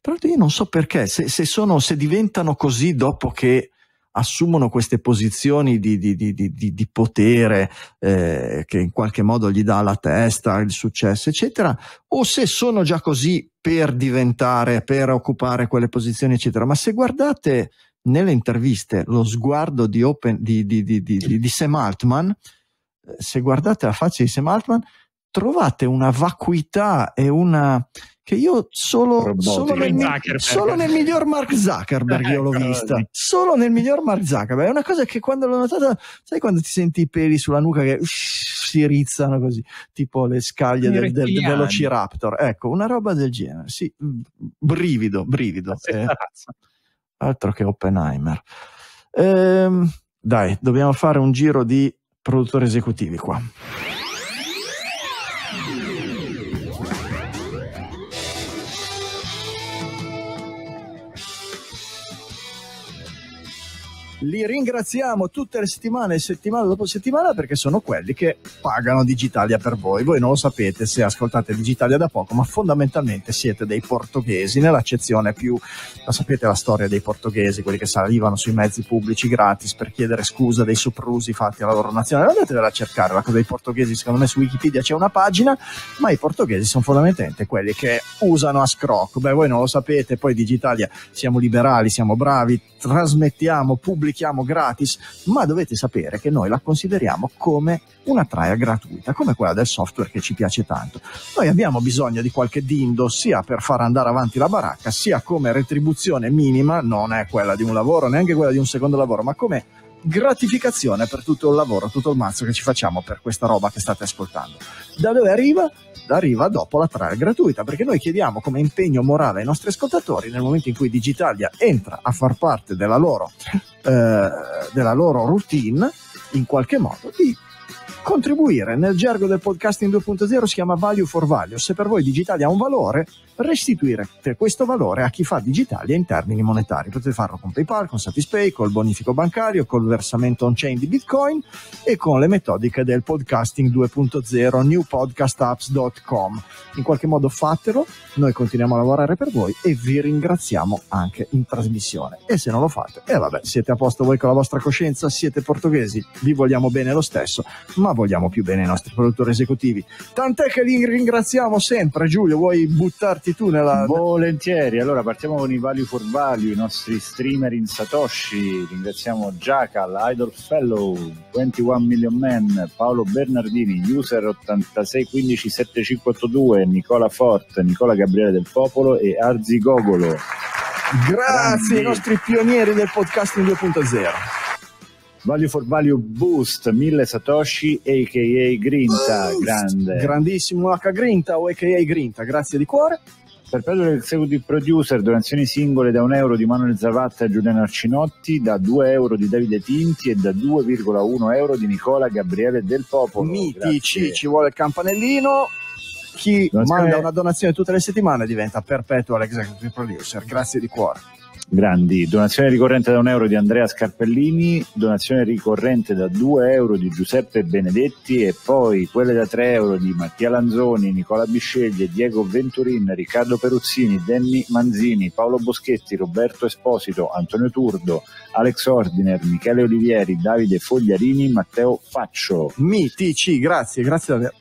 tra l'altro io non so perché, se, se, sono, se diventano così dopo che assumono queste posizioni di, di, di, di potere eh, che in qualche modo gli dà la testa, il successo, eccetera, o se sono già così per diventare, per occupare quelle posizioni, eccetera. Ma se guardate nelle interviste lo sguardo di, Open, di, di, di, Sam Altman, eh, se guardate la faccia di Sam Altman, trovate una vacuità e una che cioè, io solo, solo, nel, solo, nel, miglior Mark Zuckerberg io l'ho eh, vista solo nel miglior Mark Zuckerberg è una cosa che quando l'ho notata sai quando ti senti i peli sulla nuca che uff, si rizzano così tipo le scaglie del, del, del, velociraptor ecco una roba del genere sì brivido brivido eh, esatto. altro che Oppenheimer ehm, dai dobbiamo fare un giro di produttori esecutivi qua li ringraziamo tutte le settimane, settimana dopo settimana, perché sono quelli che pagano Digitalia per voi. Voi non lo sapete se ascoltate Digitalia da poco, ma fondamentalmente siete dei portoghesi, nell'accezione più, la sapete la storia dei portoghesi, quelli che salivano sui mezzi pubblici gratis per chiedere scusa dei soprusi fatti alla loro nazione. Andatevela a cercare la cosa dei portoghesi, secondo me su Wikipedia c'è una pagina, ma i portoghesi sono fondamentalmente quelli che usano a scrocco. Beh, voi non lo sapete, poi Digitalia siamo liberali, siamo bravi, trasmettiamo pubblicamente pubblichiamo gratis, ma dovete sapere che noi la consideriamo come una traia gratuita, come quella del software che ci piace tanto. Noi abbiamo bisogno di qualche dindo sia per far andare avanti la baracca, sia come retribuzione minima, non è quella di un lavoro, neanche quella di un secondo lavoro, ma come gratificazione per tutto il lavoro, tutto il mazzo che ci facciamo per questa roba che state ascoltando. Da dove arriva? Arriva dopo la trial gratuita, perché noi chiediamo come impegno morale ai nostri ascoltatori nel momento in cui Digitalia entra a far parte della loro, eh, della loro routine, in qualche modo, di contribuire. Nel gergo del podcasting 2.0 si chiama value for value. Se per voi digitale ha un valore, restituirete questo valore a chi fa digitale in termini monetari. Potete farlo con PayPal, con Satispay, col bonifico bancario, col versamento on-chain di Bitcoin e con le metodiche del podcasting 2.0 newpodcastapps.com. In qualche modo fatelo, noi continuiamo a lavorare per voi e vi ringraziamo anche in trasmissione. E se non lo fate, e eh vabbè, siete a posto voi con la vostra coscienza, siete portoghesi, vi vogliamo bene lo stesso, ma vogliamo più bene ai nostri produttori esecutivi. Tant'è che li ringraziamo sempre. Giulio, vuoi buttarti tu nella. Volentieri, allora partiamo con i value for value, i nostri streamer in Satoshi. Ringraziamo Jackal, Idol Fellow, 21 Million Man, Paolo Bernardini, User 86157582, Nicola Fort, Nicola Gabriele del Popolo e Arzigogolo. Grazie Grandi. ai nostri pionieri del podcasting 2.0. Value for Value Boost, 1000 Satoshi, a.k.a. Grinta, grande. Grandissimo H Grinta o a.k.a. Grinta, grazie di cuore. Per perdere executive producer, donazioni singole da 1 euro di Manuel Zavatta e Giuliano Arcinotti, da 2 euro di Davide Tinti e da 2,1 euro di Nicola Gabriele Del Popolo. Mitici, grazie. ci vuole il campanellino chi manda una donazione tutte le settimane diventa perpetual executive producer. Grazie di cuore. Grandi, donazione ricorrente da un euro di Andrea Scarpellini, donazione ricorrente da 2 euro di Giuseppe Benedetti e poi quelle da 3 euro di Mattia Lanzoni, Nicola Bisceglie, Diego Venturin, Riccardo Peruzzini, Danny Manzini, Paolo Boschetti, Roberto Esposito, Antonio Turdo, Alex Ordiner, Michele Olivieri, Davide Fogliarini, Matteo Faccio. Mitici, grazie, grazie davvero.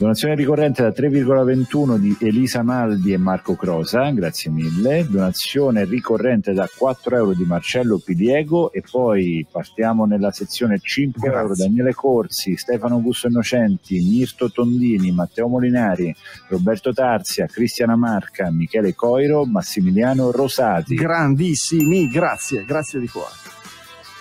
Donazione ricorrente da 3,21 di Elisa Maldi e Marco Crosa, grazie mille. Donazione ricorrente da 4 euro di Marcello Pidiego e poi partiamo nella sezione 5 grazie. euro Daniele Corsi, Stefano Augusto Innocenti, Mirto Tondini, Matteo Molinari, Roberto Tarzia, Cristiana Marca, Michele Coiro, Massimiliano Rosati. Grandissimi, grazie, grazie di cuore.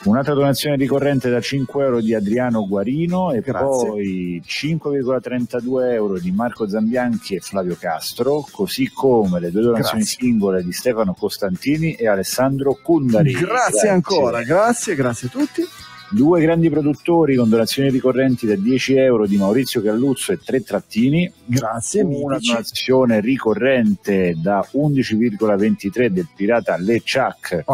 Un'altra donazione ricorrente da 5 euro di Adriano Guarino e Grazie. poi 5,32 euro di Marco Zambianchi e Flavio Castro, così come le due donazioni Grazie. singole di Stefano Costantini e Alessandro Cundari. Grazie, grazie ancora, grazie, grazie a tutti. Due grandi produttori con donazioni ricorrenti da 10 euro di Maurizio Galluzzo e tre trattini. Grazie mille. Una amici. donazione ricorrente da 11,23 del pirata LeChuck.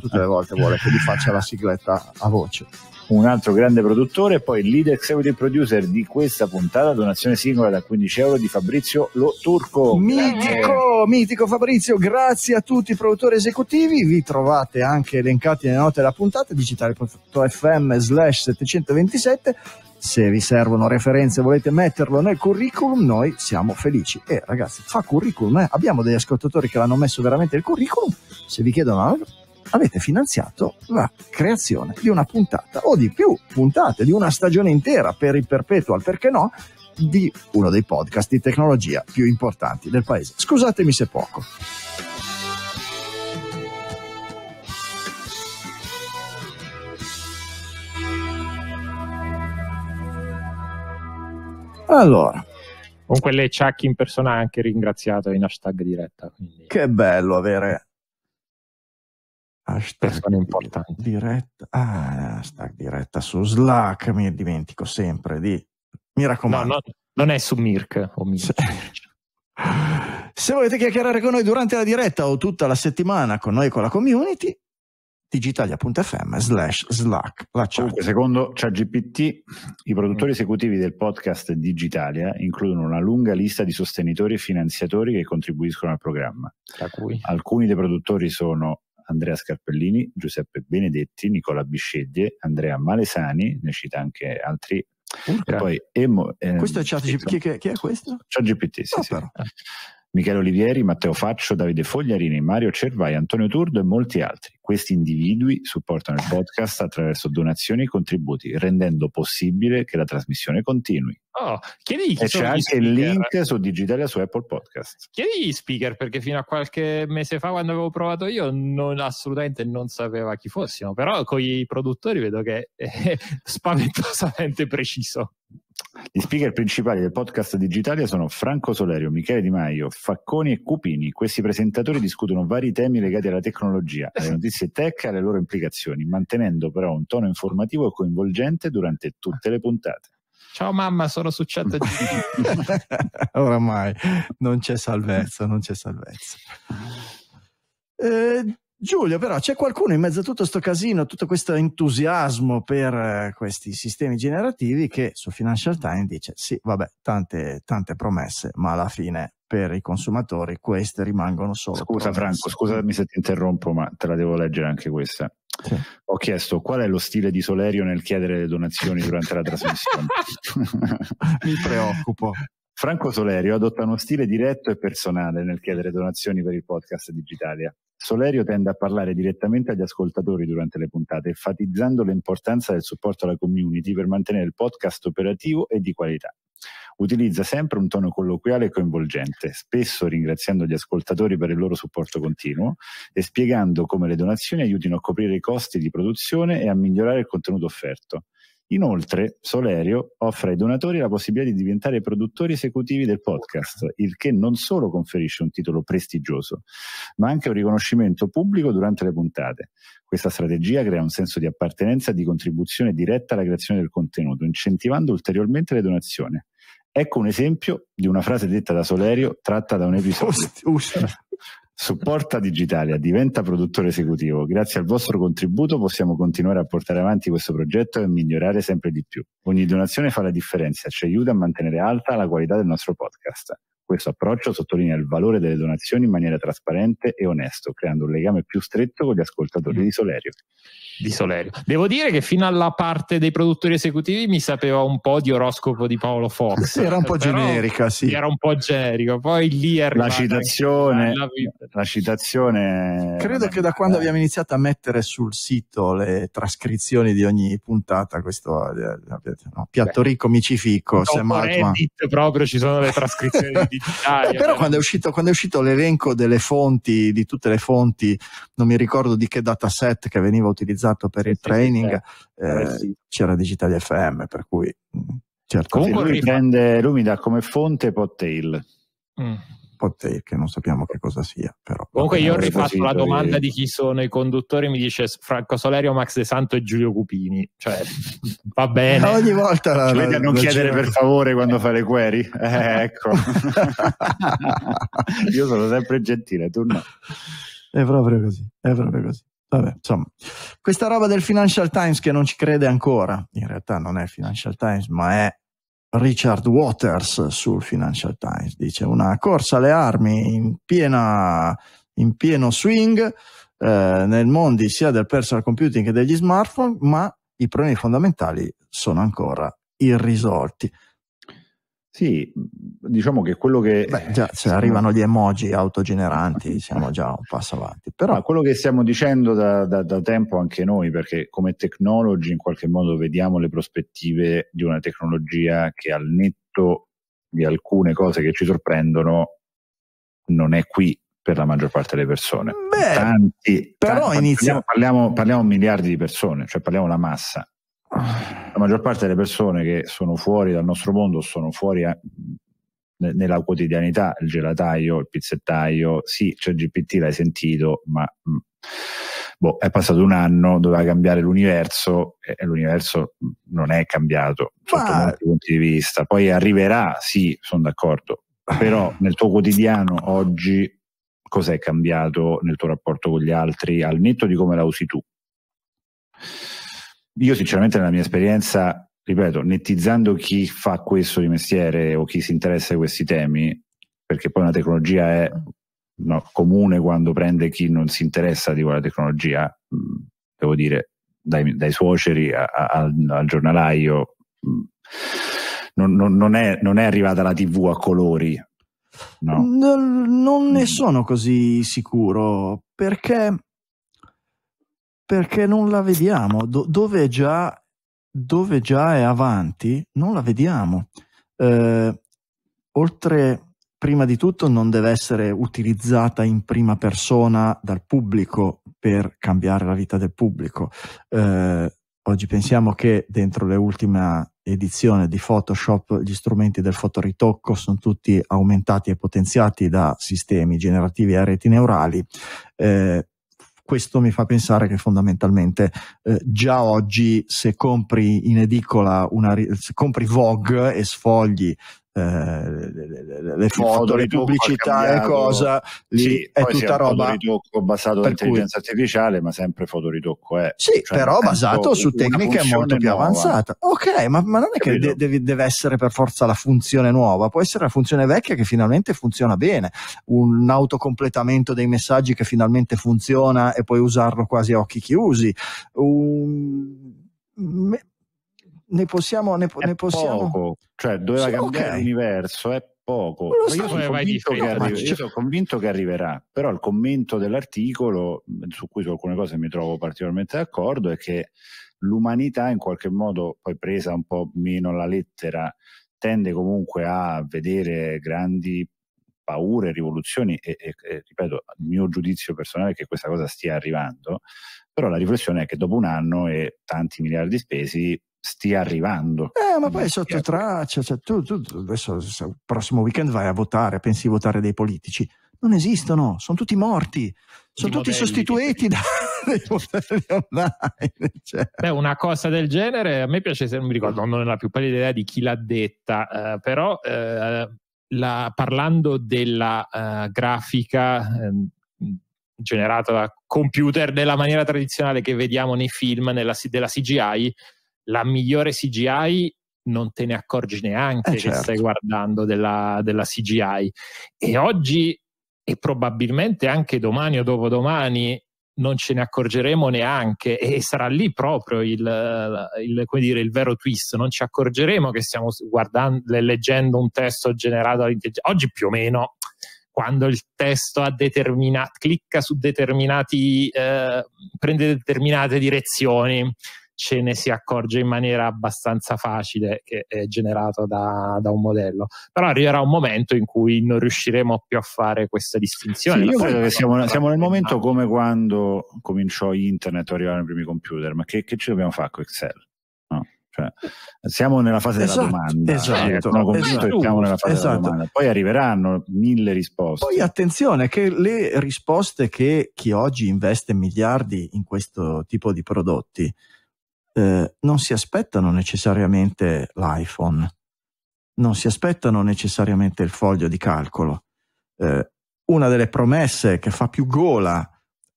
Tutte le volte vuole che gli faccia la sigletta a voce un altro grande produttore poi il lead executive producer di questa puntata, donazione singola da 15 euro di Fabrizio Lo Turco. Mitico, mitico Fabrizio, grazie a tutti i produttori esecutivi, vi trovate anche elencati nelle note della puntata digitale.fm slash 727 se vi servono referenze e volete metterlo nel curriculum, noi siamo felici. E eh, ragazzi, fa curriculum, eh? abbiamo degli ascoltatori che l'hanno messo veramente nel curriculum, se vi chiedono avete finanziato la creazione di una puntata o di più puntate, di una stagione intera per il perpetual, perché no? di uno dei podcast di tecnologia più importanti del paese. Scusatemi se poco. Allora. Con quelle Chuck in persona ha anche ringraziato in hashtag diretta. Quindi... Che bello avere Hashtag persone importanti. Diretta, ah, hashtag diretta su Slack, mi dimentico sempre di... Mi raccomando. No, no, non è su Mirk o Mirk. Se volete chiacchierare con noi durante la diretta o tutta la settimana con noi e con la community, digitalia.fm slash slack la chat. secondo ChatGPT i produttori mm. esecutivi del podcast Digitalia includono una lunga lista di sostenitori e finanziatori che contribuiscono al programma. Tra cui? Alcuni dei produttori sono Andrea Scarpellini, Giuseppe Benedetti, Nicola Bisceglie, Andrea Malesani, ne cita anche altri Urca. E poi Emo, ehm, questo è ChatGPT. Chi, chi, chi, è questo? ChatGPT, sì, oh, sì. Michele Olivieri, Matteo Faccio, Davide Fogliarini, Mario Cervai, Antonio Turdo e molti altri. Questi individui supportano il podcast attraverso donazioni e contributi, rendendo possibile che la trasmissione continui. Oh, chiedigli chi e c'è anche il link su Digitalia su Apple Podcast. Chiedi gli speaker perché fino a qualche mese fa quando avevo provato io non, assolutamente non sapeva chi fossimo, però con i produttori vedo che è spaventosamente preciso. Gli speaker principali del podcast Digitalia sono Franco Solerio, Michele Di Maio, Facconi e Cupini. Questi presentatori discutono vari temi legati alla tecnologia, alle notizie tech e alle loro implicazioni, mantenendo però un tono informativo e coinvolgente durante tutte le puntate. Ciao mamma, sono su chat Oramai non c'è salvezza, non c'è salvezza. Eh, Giulio, però c'è qualcuno in mezzo a tutto questo casino, tutto questo entusiasmo per eh, questi sistemi generativi che su Financial Times dice sì, vabbè, tante, tante promesse, ma alla fine per i consumatori queste rimangono solo. Scusa promesse. Franco, scusami se ti interrompo, ma te la devo leggere anche questa. Sì. Ho chiesto qual è lo stile di Solerio nel chiedere le donazioni durante la trasmissione. Mi preoccupo. Franco Solerio adotta uno stile diretto e personale nel chiedere donazioni per il podcast Digitalia. Solerio tende a parlare direttamente agli ascoltatori durante le puntate, enfatizzando l'importanza del supporto alla community per mantenere il podcast operativo e di qualità utilizza sempre un tono colloquiale e coinvolgente, spesso ringraziando gli ascoltatori per il loro supporto continuo e spiegando come le donazioni aiutino a coprire i costi di produzione e a migliorare il contenuto offerto. Inoltre, Solerio offre ai donatori la possibilità di diventare produttori esecutivi del podcast, il che non solo conferisce un titolo prestigioso, ma anche un riconoscimento pubblico durante le puntate. Questa strategia crea un senso di appartenenza e di contribuzione diretta alla creazione del contenuto, incentivando ulteriormente le donazioni. Ecco un esempio di una frase detta da Solerio tratta da un episodio. Usti, Supporta Digitalia, diventa produttore esecutivo. Grazie al vostro contributo possiamo continuare a portare avanti questo progetto e migliorare sempre di più. Ogni donazione fa la differenza, ci aiuta a mantenere alta la qualità del nostro podcast. Questo approccio sottolinea il valore delle donazioni in maniera trasparente e onesto, creando un legame più stretto con gli ascoltatori mm. di Solerio. Di Solerio. Devo dire che fino alla parte dei produttori esecutivi mi sapeva un po' di oroscopo di Paolo Fox. era un po' generica, sì. Era un po' generico. Poi lì è la citazione, la, citazione. Credo che da quando abbiamo iniziato a mettere sul sito le trascrizioni di ogni puntata, questo eh, no, piatto Beh. ricco micifico. Dopo Reddit ma... proprio ci sono le trascrizioni di identitaria. Eh, però quando è, uscito, quando è, uscito, l'elenco delle fonti, di tutte le fonti, non mi ricordo di che dataset che veniva utilizzato per il training, certo. eh, eh c'era Digital FM, per cui... Mm, certo, Comunque lui, riprende, lui mi dà come fonte Pottail. Mm cockpot che non sappiamo che cosa sia. Però. Comunque io ho rifatto la domanda e... di chi sono i conduttori, mi dice Franco Solerio, Max De Santo e Giulio Cupini. Cioè, va bene. Ma ogni volta la, la, non la chiedere per favore quando eh. fa le query. Eh, ecco. io sono sempre gentile, tu no. È proprio così, è proprio così. Vabbè, insomma, questa roba del Financial Times che non ci crede ancora, in realtà non è Financial Times, ma è Richard Waters sul Financial Times, dice una corsa alle armi in, piena, in pieno swing eh, nel mondo sia del personal computing che degli smartphone, ma i problemi fondamentali sono ancora irrisolti. Sì, diciamo che quello che... Beh, già, se arrivano gli emoji autogeneranti siamo già un passo avanti. Però Ma quello che stiamo dicendo da, da, da, tempo anche noi, perché come technology in qualche modo vediamo le prospettive di una tecnologia che al netto di alcune cose che ci sorprendono non è qui per la maggior parte delle persone. Beh, Tanti, però tanti, inizio... parliamo, parliamo, parliamo miliardi di persone, cioè parliamo la massa la maggior parte delle persone che sono fuori dal nostro mondo sono fuori a, eh, nella quotidianità, il gelataio, il pizzettaio, sì, c'è cioè GPT, l'hai sentito, ma mm, boh, è passato un anno, doveva cambiare l'universo e l'universo mm, non è cambiato sotto ma... molti punti di vista. Poi arriverà, sì, sono d'accordo, però nel tuo quotidiano oggi cos'è cambiato nel tuo rapporto con gli altri, al netto di come la usi tu? io sinceramente nella mia esperienza, ripeto, nettizzando chi fa questo di mestiere o chi si interessa a questi temi, perché poi una tecnologia è no, comune quando prende chi non si interessa di quella tecnologia, mm, devo dire, dai, dai suoceri a, a, al giornalaio. Mm, non, non, non, è, non è arrivata la TV a colori, No. non ne sono così sicuro perché perché non la vediamo. Do- dove, già, dove, già, è avanti, non la vediamo. Eh, oltre, prima di tutto, non deve essere utilizzata in prima persona dal pubblico per cambiare la vita del pubblico. Eh, oggi pensiamo che dentro le ultime edizioni di Photoshop gli strumenti del fotoritocco sono tutti aumentati e potenziati da sistemi generativi a reti neurali. Eh, questo mi fa pensare che fondamentalmente eh, già oggi se compri in edicola una, se compri Vogue e sfogli eh, le, le foto, le pubblicità e cosa, lì sì, è tutta roba. Fotoritocco basato sull'intelligenza artificiale, ma sempre fotoritocco è. Eh. Sì, cioè però basato su tecniche molto più avanzate. Ok, ma, ma, non è che de- deve essere per forza la funzione nuova, può essere la funzione vecchia che finalmente funziona bene, un autocompletamento dei messaggi che finalmente funziona e puoi usarlo quasi a occhi chiusi. Un ne possiamo, ne, po- ne possiamo... Poco. cioè doveva sì, cambiare okay. l'universo, è poco. Io sono, arrivi, io sono, convinto che arriverà, però il commento dell'articolo, su cui su alcune cose mi trovo particolarmente d'accordo, è che l'umanità in qualche modo, poi presa un po' meno la lettera, tende comunque a vedere grandi paure, rivoluzioni e, e, e, ripeto, il mio giudizio personale è che questa cosa stia arrivando, però la riflessione è che dopo un anno e tanti miliardi spesi stia arrivando. Eh, ma poi sotto traccia, cioè, tu, tu, adesso il prossimo weekend vai a votare, pensi di votare dei politici. Non esistono, sono tutti morti, sono tutti sostituiti da modelli online. Cioè. Beh, una cosa del genere, a me piace, non mi ricordo, non ho la più pallida idea di chi l'ha detta, eh, però eh, la, parlando della eh, grafica ehm, generata da computer nella maniera tradizionale che vediamo nei film nella, della CGI, la migliore CGI non te ne accorgi neanche eh che certo. stai guardando della, della CGI. E oggi e probabilmente anche domani o dopodomani non ce ne accorgeremo neanche e sarà lì proprio il, il, dire, il vero twist, non ci accorgeremo che stiamo guardando, leggendo un testo generato dall'intelligenza. Oggi più o meno, quando il testo clicca su determinati, eh, prende determinate direzioni, ce ne si accorge in maniera abbastanza facile che è generato da, da un modello. Però arriverà un momento in cui non riusciremo più a fare questa distinzione. Sì, io credo che siamo, siamo nel momento come quando cominciò internet o arrivarono i primi computer, ma che, che ci dobbiamo fare con Excel? Cioè, siamo nella fase esatto, della domanda, esatto, no, esatto, siamo nella fase esatto. della domanda. Poi arriveranno mille risposte. Poi attenzione che le risposte che chi oggi investe miliardi in questo tipo di prodotti eh, non si aspettano necessariamente l'iPhone, non si aspettano necessariamente il foglio di calcolo. Eh, una delle promesse che fa più gola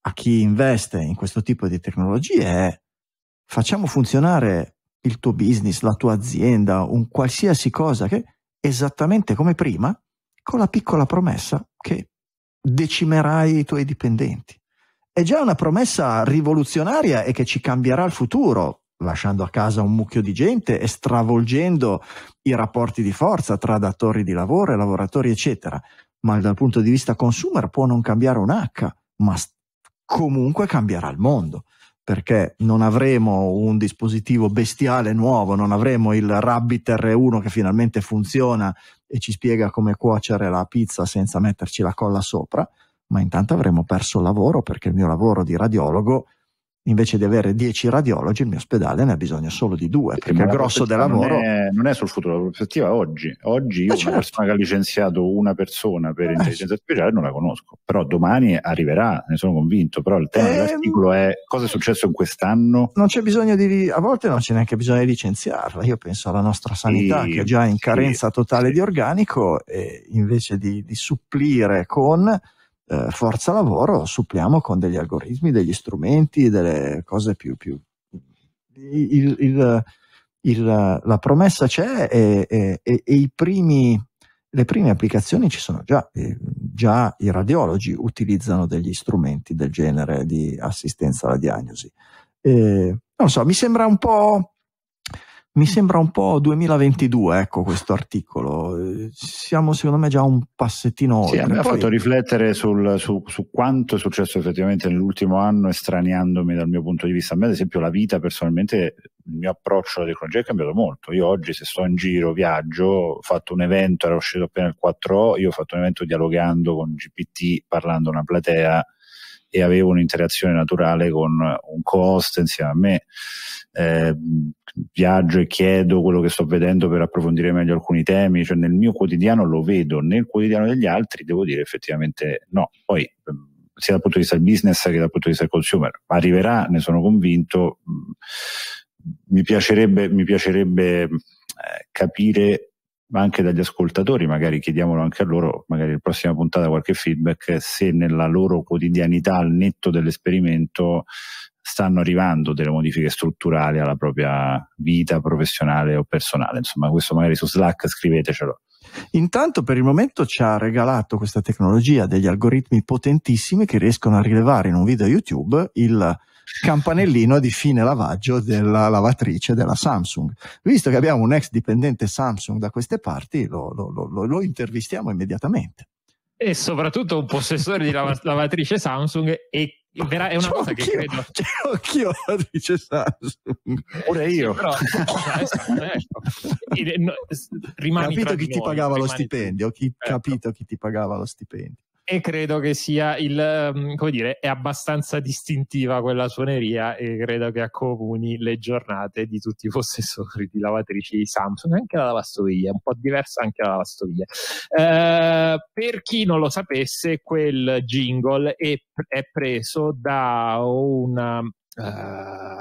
a chi investe in questo tipo di tecnologie è facciamo funzionare il tuo business, la tua azienda, un qualsiasi cosa che esattamente come prima, con la piccola promessa che decimerai i tuoi dipendenti. È già una promessa rivoluzionaria e che ci cambierà il futuro lasciando a casa un mucchio di gente e stravolgendo i rapporti di forza tra datori di lavoro e lavoratori, eccetera. Ma dal punto di vista consumer può non cambiare un H, ma st- comunque cambierà il mondo perché non avremo un dispositivo bestiale nuovo, non avremo il Rabbit R1 che finalmente funziona e ci spiega come cuocere la pizza senza metterci la colla sopra, ma intanto avremo perso il lavoro perché il mio lavoro di radiologo invece di avere 10 radiologi, il mio ospedale ne ha bisogno solo di due, perché il grosso del lavoro... Non è, non è, sul futuro, la prospettiva oggi. Oggi eh, io una certo. persona che ha licenziato una persona per eh, intelligenza artificiale non la conosco, però domani arriverà, ne sono convinto, però il tema eh, dell'articolo è cosa è successo in quest'anno. Non c'è bisogno di... a volte non c'è neanche bisogno di licenziarla, io penso alla nostra sanità sì, che è già in carenza sì, totale di organico e invece di, di supplire con eh, forza lavoro suppliamo con degli algoritmi, degli strumenti, delle cose più... più. Il, il, il, la promessa c'è e, e, e, e primi, le prime applicazioni ci sono già. già i radiologi utilizzano degli strumenti del genere di assistenza alla diagnosi. non so, mi sembra un po' mi sembra un po' 2022, ecco questo articolo siamo secondo me già un passettino oltre. Sì, mi ha fatto riflettere sul, su, su, quanto è successo effettivamente nell'ultimo anno, estraniandomi dal mio punto di vista. A me, ad esempio, la vita personalmente, il mio approccio alla tecnologia è cambiato molto. Io oggi, se sto in giro, viaggio, ho fatto un evento, era uscito appena il 4O, io ho fatto un evento dialogando con GPT, parlando a una platea e avevo un'interazione naturale con un co-host insieme a me. Eh, viaggio e chiedo quello che sto vedendo per approfondire meglio alcuni temi, cioè nel mio quotidiano lo vedo, nel quotidiano degli altri devo dire effettivamente no. Poi sia dal punto di vista del business che dal punto di vista del consumer arriverà, ne sono convinto. Mi piacerebbe, mi piacerebbe eh, capire ma anche dagli ascoltatori, magari chiediamolo anche a loro, magari la prossima puntata qualche feedback, se nella loro quotidianità al netto dell'esperimento stanno arrivando delle modifiche strutturali alla propria vita professionale o personale. Insomma, questo magari su Slack scrivetecelo. Intanto per il momento ci ha regalato questa tecnologia degli algoritmi potentissimi che riescono a rilevare in un video YouTube il campanellino di fine lavaggio della lavatrice della Samsung. Visto che abbiamo un ex dipendente Samsung da queste parti, lo, lo, lo, lo intervistiamo immediatamente. E soprattutto un possessore di lav- lavatrice Samsung e Vera, è una c'è cosa che io, credo. C'è anch'io, dice Samsung. Pure io. Cioè, esatto, ecco. rimani certo. capito chi ti pagava lo stipendio. Chi, Capito chi ti pagava lo stipendio e credo che sia il ehm, come dire è abbastanza distintiva quella suoneria e credo che accomuni le giornate di tutti i possessori di lavatrici di Samsung anche la lavastoviglie un po' diversa anche la lavastoviglie eh, per chi non lo sapesse quel jingle è, è preso da una, eh,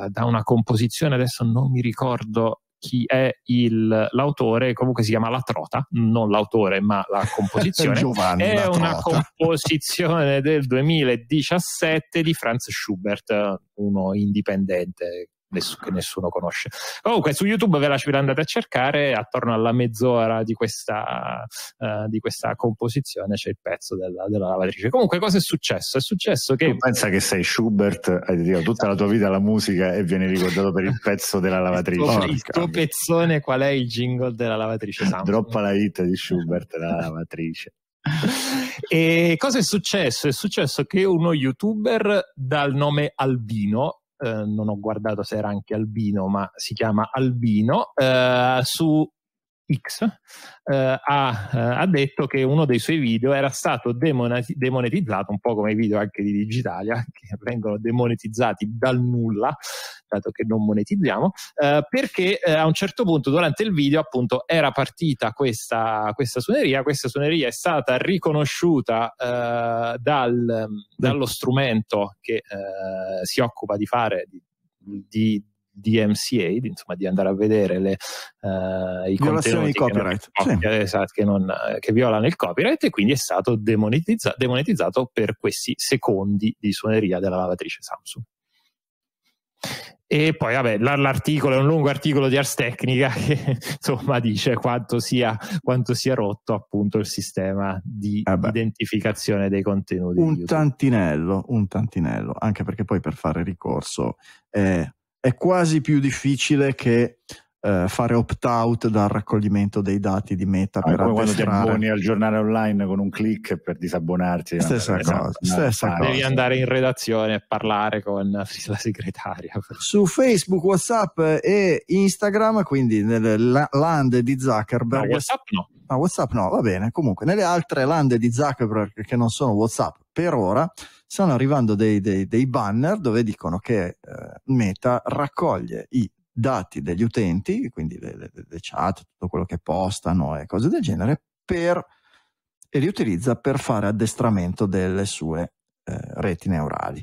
da una composizione adesso non mi ricordo chi è il, l'autore, comunque si chiama La Trota, non l'autore ma la composizione. è una Trota. composizione del 2017 di Franz Schubert, uno indipendente ness- che nessuno conosce. Comunque su YouTube ve la ce andate a cercare, attorno alla mezz'ora di questa, uh, di questa composizione c'è il pezzo della, della, lavatrice. Comunque cosa è successo? È successo che... Tu pensa che sei Schubert, hai dedicato tutta la tua vita alla musica e vieni ricordato per il pezzo della lavatrice. il, tuo, il tuo pezzone qual è il jingle della lavatrice? Samsung. Droppa la hit di Schubert, la lavatrice. e cosa è successo? È successo che uno youtuber dal nome Albino Ehm, non ho guardato se era anche albino, ma si chiama Albino, eh, su X eh, ha, eh, ha, detto che uno dei suoi video era stato demonetizzato, un po' come i video anche di Digitalia, che vengono demonetizzati dal nulla, dato che non monetizziamo, eh, perché eh, a un certo punto durante il video appunto era partita questa, questa suoneria, questa suoneria è stata riconosciuta eh, dal, dallo strumento che si occupa di fare, di, di DMCA, di, insomma, di andare a vedere le, eh, i violazioni di copyright che, non, sì. esatto, che, non, che, violano il copyright e quindi è stato demonetizza, demonetizzato per questi secondi di suoneria della lavatrice Samsung. E poi, vabbè, l'articolo è un lungo articolo di Ars Technica che insomma dice quanto sia, quanto sia rotto appunto il sistema di eh identificazione dei contenuti. Un tantinello, un tantinello, anche perché poi per fare ricorso è è quasi più difficile che eh, fare opt-out dal raccoglimento dei dati di Meta ah, per come quando ti abboni al giornale online con un click per disabonarti stessa esatto, no? cosa, stessa cosa. devi andare in redazione e parlare con la segretaria su Facebook, Whatsapp e Instagram quindi nelle land di Zuckerberg no, Whatsapp no ma WhatsApp no, va bene. Comunque, nelle altre lande di Zuckerberg che non sono WhatsApp, per ora stanno arrivando dei, dei, dei banner dove dicono che eh, Meta raccoglie i dati degli utenti, quindi le, le, le, chat, tutto quello che postano e cose del genere, per, e li utilizza per fare addestramento delle sue eh, reti neurali.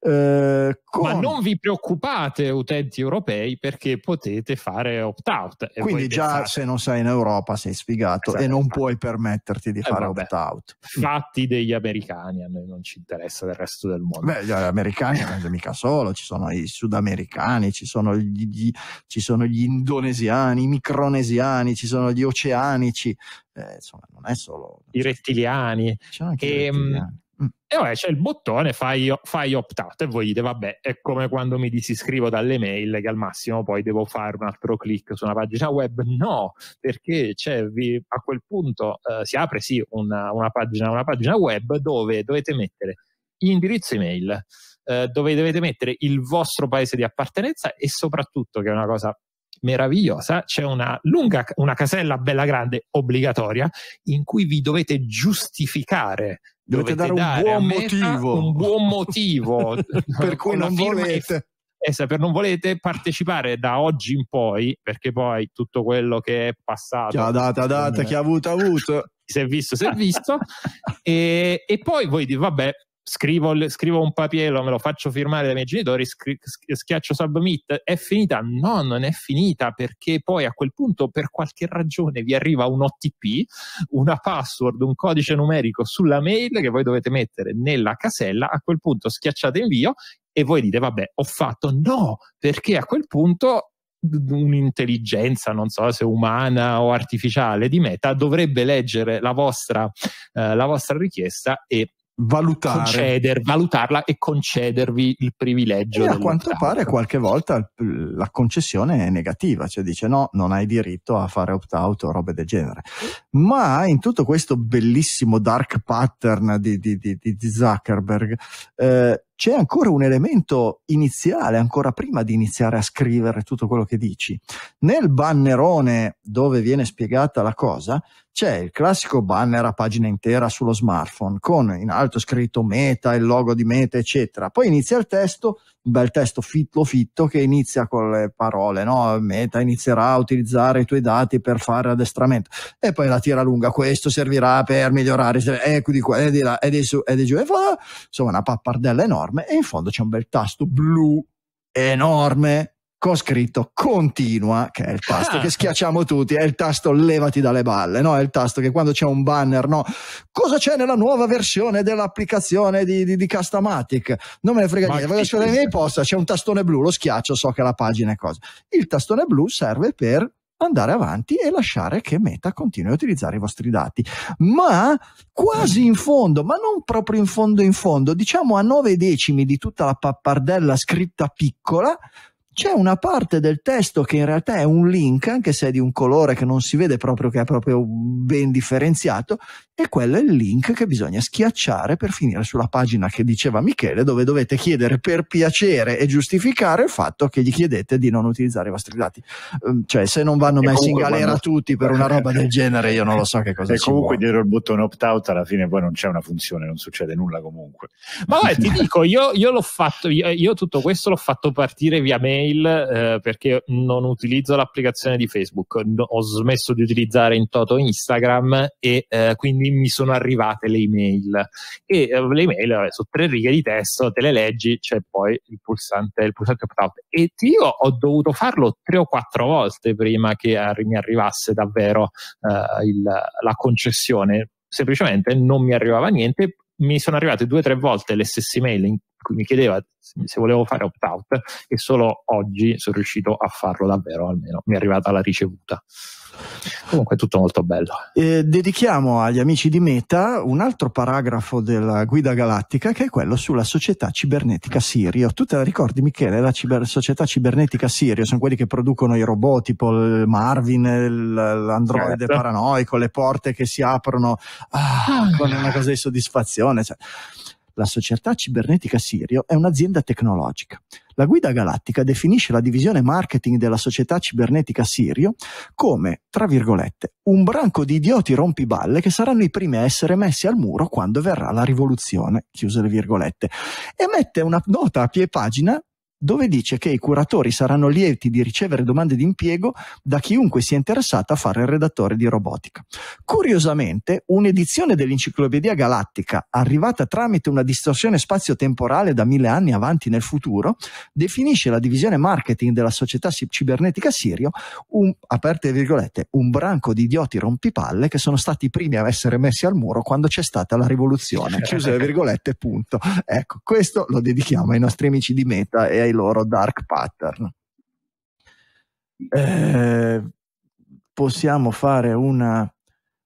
Eh, con... Ma non vi preoccupate, utenti europei, perché potete fare opt-out. Quindi già pensate... se non sei in Europa sei sfigato esatto, e non esatto. puoi permetterti di eh, fare vabbè. opt-out. Fatti degli americani, a noi non ci interessa del resto del mondo. Beh, gli americani non è mica solo, ci sono i sudamericani, ci sono gli, gli, ci sono gli indonesiani, i micronesiani, ci sono gli oceanici, eh, insomma non è solo... I rettiliani. Ci sono anche e, i ehm, rettiliani Mm. E ora c'è il bottone fai, fai opt-out e voi dite vabbè è come quando mi disiscrivo dalle mail che al massimo poi devo fare un altro clic su una pagina web. No, perché vi, a quel punto eh, si apre sì una, una, pagina, una pagina web dove dovete mettere indirizzo email, eh, dove dovete mettere il vostro paese di appartenenza e soprattutto, che è una cosa meravigliosa, c'è una lunga una casella bella grande obbligatoria in cui vi dovete giustificare Dovete, dare, dare, un buon motivo. Un buon motivo per cui non volete. E eh, se per non volete partecipare da oggi in poi, perché poi tutto quello che è passato. che ha data, data, chi ha avuto, avuto. si è visto, si è visto. e, e poi voi dite, vabbè, scrivo, scrivo, un papiello, me lo faccio firmare dai miei genitori, scri- schiaccio submit, è finita? No, non è finita perché poi a quel punto per qualche ragione vi arriva un OTP, una password, un codice numerico sulla mail che voi dovete mettere nella casella, a quel punto schiacciate invio e voi dite vabbè ho fatto no perché a quel punto un'intelligenza, non so se umana o artificiale di meta, dovrebbe leggere la vostra, eh, la vostra richiesta e valutare. Conceder, valutarla e concedervi il privilegio. E a quanto pare qualche volta la concessione è negativa, cioè dice no, non hai diritto a fare opt-out o robe del genere. Ma in tutto questo bellissimo dark pattern di, di, di, di Zuckerberg eh, c'è ancora un elemento iniziale, ancora prima di iniziare a scrivere tutto quello che dici. Nel bannerone dove viene spiegata la cosa c'è il classico banner a pagina intera sullo smartphone con in alto scritto meta, il logo di meta, eccetera. Poi inizia il testo, un bel testo fitto fitto che inizia con le parole, no? Meta inizierà a utilizzare i tuoi dati per fare addestramento. E poi la tira lunga, questo servirà per migliorare, e eh, di qua, e eh, di là, e di su, e di giù, e va. Insomma, una pappardella enorme e in fondo c'è un bel tasto blu enorme con scritto continua, che è il tasto ah. che schiacciamo tutti, è il tasto levati dalle balle, no? è il tasto che quando c'è un banner, no? cosa c'è nella nuova versione dell'applicazione di, di, di Castamatic? Non me ne frega Ma niente, vado sulle mie posta, c'è un tastone blu, lo schiaccio, so che la pagina è cosa. Il tastone blu serve per andare avanti e lasciare che Meta continui a utilizzare i vostri dati. Ma quasi in fondo, ma non proprio in fondo in fondo, diciamo a nove decimi di tutta la pappardella scritta piccola, c'è una parte del testo che in realtà è un link, anche se è di un colore che non si vede proprio, che è proprio ben differenziato, e quello è il link che bisogna schiacciare per finire sulla pagina che diceva Michele, dove dovete chiedere per piacere e giustificare il fatto che gli chiedete di non utilizzare i vostri dati. Ehm, cioè, se non vanno messi in galera quando... tutti per una roba del genere, io non lo so che cosa sia. E comunque vuole. dietro il bottone opt-out alla fine poi non c'è una funzione, non succede nulla comunque. Ma vabbè, ti dico, io, io l'ho fatto, io, io tutto questo l'ho fatto partire via mail Gmail eh, perché non utilizzo l'applicazione di Facebook, no, ho smesso di utilizzare in toto Instagram e eh, quindi mi sono arrivate le email. E eh, le email vabbè, sono tre righe di testo, te le leggi, c'è poi il pulsante, il pulsante opt-out. E io ho dovuto farlo tre o quattro volte prima che arri- mi arrivasse davvero eh, il, la concessione. Semplicemente non mi arrivava niente, mi sono arrivate due o tre volte le stesse email in mi chiedeva se volevo fare opt-out e solo oggi sono riuscito a farlo davvero, almeno mi è arrivata la ricevuta. Comunque è tutto molto bello. Eh, dedichiamo agli amici di Meta un altro paragrafo della Guida Galattica che è quello sulla società cibernetica Sirio. Tu te la ricordi Michele, la ciber- società cibernetica Sirio? Sono quelli che producono i robot tipo il Marvin, il, l'androide certo. paranoico, le porte che si aprono ah, ah. con una cosa di soddisfazione. Cioè la società cibernetica Sirio è un'azienda tecnologica. La guida galattica definisce la divisione marketing della società cibernetica Sirio come, tra virgolette, un branco di idioti rompiballe che saranno i primi a essere messi al muro quando verrà la rivoluzione, chiuse le virgolette, e mette una nota a pie pagina dove dice che i curatori saranno lieti di ricevere domande di impiego da chiunque sia interessato a fare il redattore di robotica. Curiosamente, un'edizione dell'Enciclopedia Galattica, arrivata tramite una distorsione spazio-temporale da mille anni avanti nel futuro, definisce la divisione marketing della società cibernetica Sirio un, aperte virgolette, un branco di idioti rompipalle che sono stati i primi a essere messi al muro quando c'è stata la rivoluzione, chiuse virgolette, punto. Ecco, questo lo dedichiamo ai nostri amici di Meta e ai dai loro dark pattern. Eh, possiamo fare una,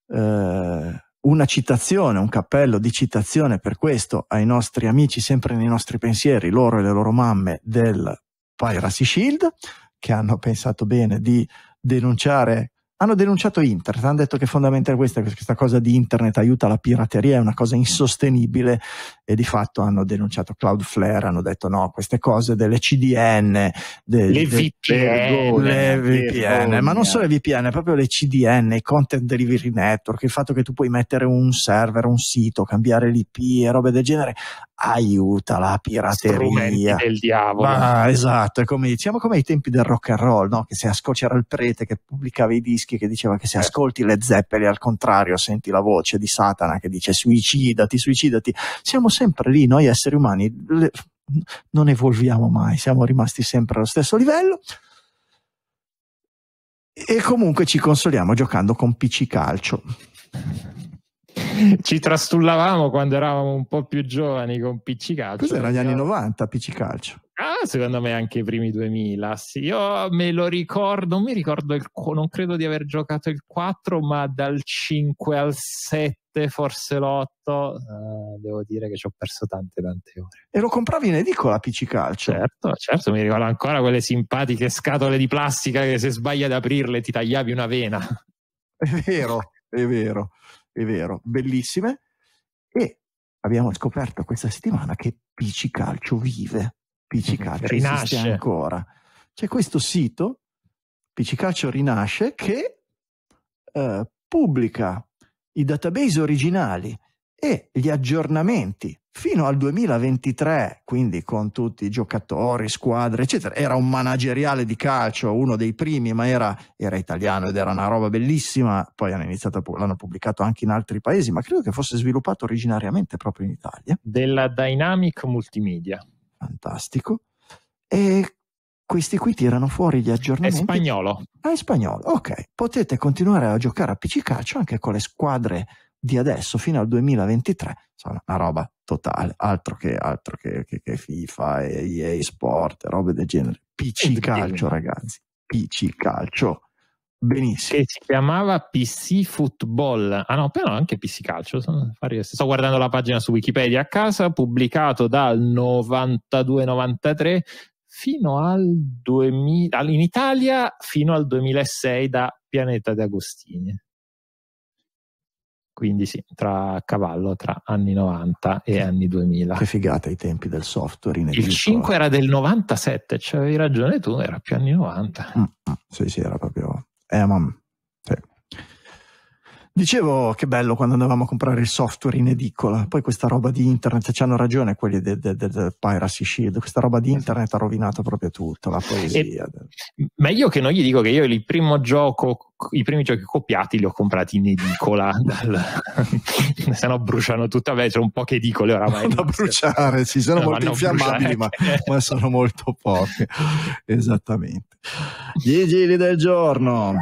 eh, una citazione, un cappello di citazione per questo ai nostri amici, sempre nei nostri pensieri, loro e le loro mamme del Piracy Shield, che hanno pensato bene di denunciare hanno denunciato internet, hanno detto che fondamentalmente questa, questa, cosa di internet aiuta la pirateria, è una cosa insostenibile e di fatto hanno denunciato Cloudflare, hanno detto no, queste cose delle CDN, de, le, de, VPN, le VPN, ma non solo le VPN, proprio le CDN, i content delivery network, il fatto che tu puoi mettere un server, un sito, cambiare l'IP e robe del genere, aiuta la pirateria. Strumenti del diavolo. Ma, esatto, come, diciamo come ai tempi del rock and roll, no? che se ascolti c'era il prete che pubblicava i dischi che diceva che se eh. ascolti le zeppeli al contrario senti la voce di Satana che dice suicidati, suicidati. Siamo sempre lì, noi esseri umani le, non evolviamo mai, siamo rimasti sempre allo stesso livello. E comunque ci consoliamo giocando con PC Calcio ci trastullavamo quando eravamo un po' più giovani con Piccicalcio. Cos'era negli anni 90 Piccicalcio? Ah, secondo me anche i primi 2000. Sì, io me lo ricordo, non mi ricordo il non credo di aver giocato il 4, ma dal 5 al 7, forse l'8, eh, devo dire che ci ho perso tante tante ore. E lo compravi in edicola PC Calcio? Certo, certo, mi ricordo ancora quelle simpatiche scatole di plastica che se sbagli ad aprirle ti tagliavi una vena. È vero, è vero è vero, bellissime. E abbiamo scoperto questa settimana che PC Calcio vive, PC mhm, Calcio Rinasce. ancora. C'è questo sito, PC Calcio Rinasce, che eh, pubblica i database originali e gli aggiornamenti fino al 2023, quindi con tutti i giocatori, squadre, eccetera. Era un manageriale di calcio, uno dei primi, ma era, era italiano ed era una roba bellissima. Poi a, l'hanno pubblicato anche in altri paesi, ma credo che fosse sviluppato originariamente proprio in Italia. Della Dynamic Multimedia. Fantastico. E questi qui tirano fuori gli aggiornamenti. È spagnolo. Ah, è spagnolo, ok. Potete continuare a giocare a PC calcio anche con le squadre di adesso fino al 2023, sono una roba totale, altro che, altro che, che, che FIFA e EA Sport, robe del genere. PC calcio, ragazzi, PC calcio. Benissimo. Che si chiamava PC Football. Ah no, però anche PC Calcio. Sto guardando la pagina su Wikipedia a casa, pubblicato dal 92-93 fino al 2000, in Italia fino al 2006 da Pianeta D'Agostini. Quindi sì, tra cavallo tra anni 90 e anni 2000. Che figata i tempi del software in edizione. Il 5 era del 97, avevi ragione tu, era più anni 90. Mm, mm, sì, sì, era proprio... Eh, ma Dicevo che bello quando andavamo a comprare il software in edicola, poi questa roba di internet, ci cioè, hanno ragione quelli del de, de, de Piracy Shield, questa roba di esatto. internet ha rovinato proprio tutto, la poesia. E, meglio che non gli dico che io il primo gioco, i primi giochi copiati li ho comprati in edicola, dal, se no bruciano tutta, beh, c'è un po' che edicole oramai. da bruciare, sì, sono no, molto infiammabili, ma, ma, sono molto poche, esattamente. Gli giri del giorno.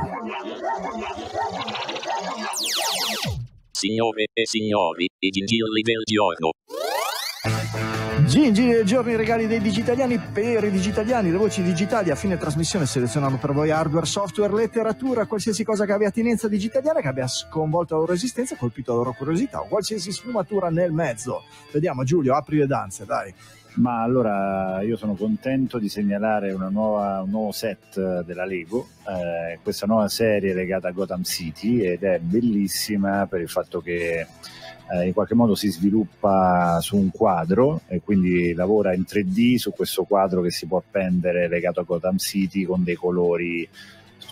Signore e signori, i gingilli del giorno. Gingili del giorno i regali dei digitaliani per i digitaliani, le voci digitali a fine trasmissione selezionano per voi hardware, software, letteratura, qualsiasi cosa che abbia attinenza digitaliana, che abbia sconvolto la loro esistenza, colpito la loro curiosità o qualsiasi sfumatura nel mezzo. Vediamo Giulio, apri le danze, dai. Ma allora io sono contento di segnalare nuova, un nuovo set eh, della Lego, eh, questa nuova serie legata a Gotham City ed è bellissima per il fatto che eh, in qualche modo si sviluppa su un quadro e quindi lavora in 3D su questo quadro che si può appendere legato a Gotham City con dei colori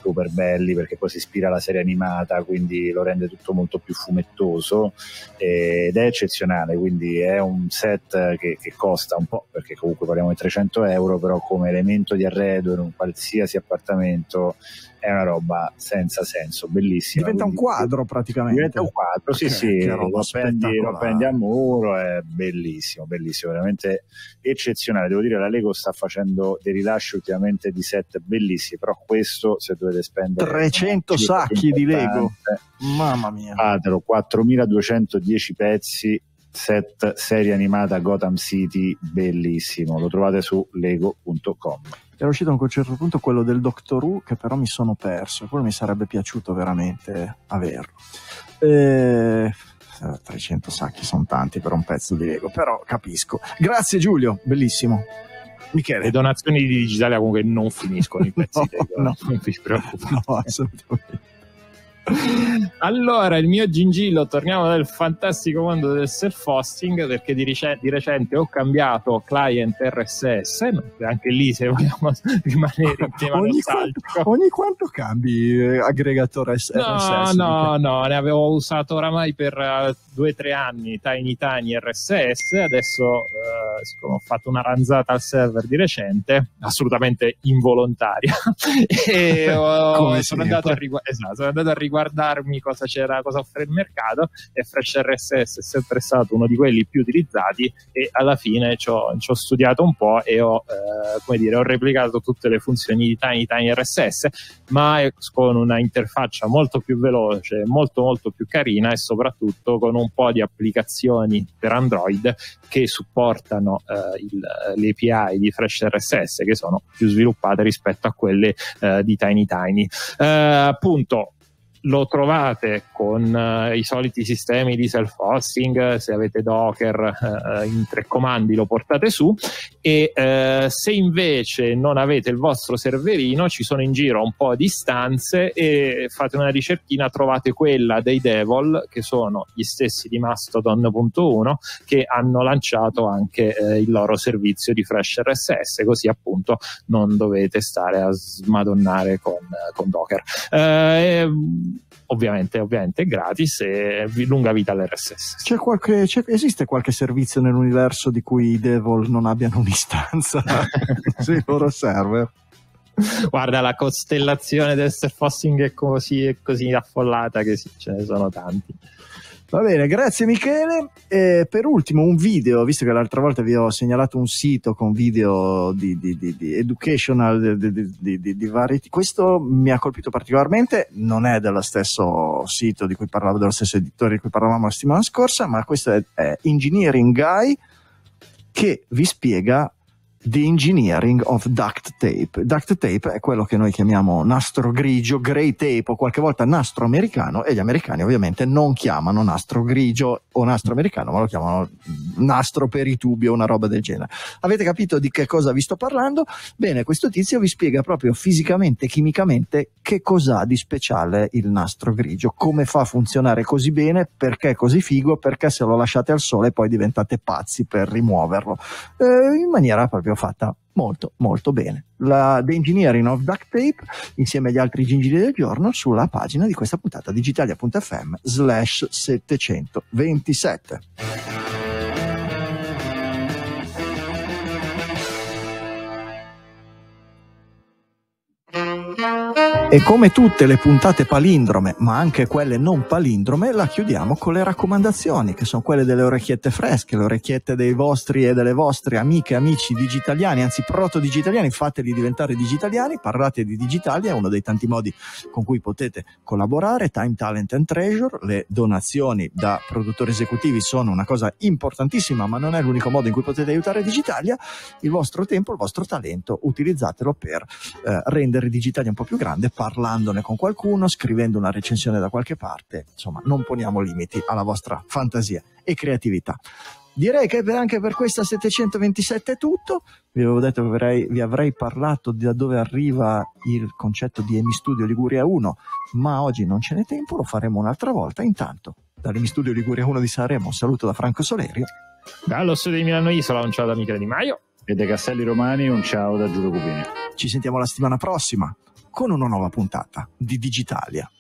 super belli perché poi si ispira alla serie animata, quindi lo rende tutto molto più fumettoso eh, ed è eccezionale, quindi è un set che, che costa un po' perché comunque parliamo di 300 euro, però come elemento di arredo in un qualsiasi appartamento è una roba senza senso, bellissima. Diventa un quadro praticamente. Diventa un quadro, sì, okay, sì, lo appendi, lo appendi a muro, è bellissimo, bellissimo, veramente eccezionale. Devo dire, la Lego sta facendo dei rilasci ultimamente di set bellissimi, però questo se dovete spendere 300 sacchi di Lego, mamma mia, fatelo, 4210 pezzi set serie animata Gotham City bellissimo lo trovate su lego.com era uscito a un certo punto quello del Doctor Who che però mi sono perso quello mi sarebbe piaciuto veramente averlo e... 300 eh, sacchi sono tanti per un pezzo di Lego però capisco grazie Giulio bellissimo Michele. Le donazioni di Digitalia comunque non finiscono in pezzi no, Lego, no, non ti preoccupare No, assolutamente allora, il mio gingillo, torniamo dal fantastico mondo del self-hosting perché di, ric- di recente ho cambiato client RSS, anche lì se vogliamo rimanere in tema ogni, quanto, ogni quanto cambi eh, aggregatore RSS? No, no, no, ne avevo usato oramai per uh, due o tre anni Tiny Tiny RSS, adesso uh, ho fatto una ranzata al server di recente, assolutamente involontaria, e ho, sono, andato rigu- esatto, sono andato a riguardare guardarmi cosa c'era, cosa offre il mercato e Fresh RSS è sempre stato uno di quelli più utilizzati e alla fine ci ho, ci ho studiato un po' e ho, eh, come dire, ho replicato tutte le funzioni di Tiny Tiny RSS ma con una interfaccia molto più veloce, molto molto più carina e soprattutto con un po' di applicazioni per Android che supportano eh, il, le API di Fresh RSS che sono più sviluppate rispetto a quelle eh, di Tiny Tiny. Eh, appunto lo trovate con eh, i soliti sistemi di self-hosting, se avete Docker eh, eh, in tre comandi lo portate su e eh, se invece non avete il vostro serverino ci sono in giro un po' di stanze e fate una ricerchina, trovate quella dei Devol che sono gli stessi di Mastodon.1 che hanno lanciato anche eh, il loro servizio di Fresh RSS così appunto non dovete stare a smadonnare con, eh, con Docker ovviamente, ovviamente gratis e lunga vita all'RSS. C'è qualche, c'è, esiste qualche servizio nell'universo di cui i Devil non abbiano un'istanza sui loro server? Guarda, la costellazione del self-hosting è così, è così affollata che sì, ce ne sono tanti. Va bene, grazie Michele. E per ultimo un video, visto che l'altra volta vi ho segnalato un sito con video di, di, di, di educational di, vari... Questo mi ha colpito particolarmente, non è dello stesso sito di cui parlavo, dello stesso editore di cui parlavamo la settimana scorsa, ma questo è, è Engineering Guy che vi spiega The Engineering of Duct Tape. Duct Tape è quello che noi chiamiamo nastro grigio, grey tape o qualche volta nastro americano e gli americani ovviamente non chiamano nastro grigio o nastro americano ma lo chiamano nastro per i tubi o una roba del genere. Avete capito di che cosa vi sto parlando? Bene, questo tizio vi spiega proprio fisicamente, chimicamente che cos'ha di speciale il nastro grigio, come fa a funzionare così bene, perché è così figo, perché se lo lasciate al sole poi diventate pazzi per rimuoverlo eh, in maniera proprio proprio fatta molto molto bene. La The Engineering of Duct Tape insieme agli altri gingili del giorno sulla pagina di questa puntata digitalia.fm slash 727. E come tutte le puntate palindrome, ma anche quelle non palindrome, la chiudiamo con le raccomandazioni, che sono quelle delle orecchiette fresche, le orecchiette dei vostri e delle vostre amiche amici digitaliani, anzi proto-digitaliani, fateli diventare digitaliani, parlate di digitali, è uno dei tanti modi con cui potete collaborare, Time, Talent and Treasure, le donazioni da produttori esecutivi sono una cosa importantissima, ma non è l'unico modo in cui potete aiutare Digitalia, il vostro tempo, il vostro talento, utilizzatelo per eh, rendere Digitalia un po' più grande parlandone con qualcuno, scrivendo una recensione da qualche parte, insomma non poniamo limiti alla vostra fantasia e creatività. Direi che anche per questa 727 è tutto. Vi avevo detto che avrei, vi avrei parlato di da dove arriva il concetto di Emi Studio Liguria 1, ma oggi non ce n'è tempo, lo faremo un'altra volta. Intanto, dall'Emi Studio Liguria 1 di Sanremo, un saluto da Franco Solerio. Dallo studio di Milano Isola, un ciao da Michele Di Maio. E dai Castelli Romani, un ciao da Giulio Cupini. Ci sentiamo la settimana prossima con una nuova puntata di Digitalia.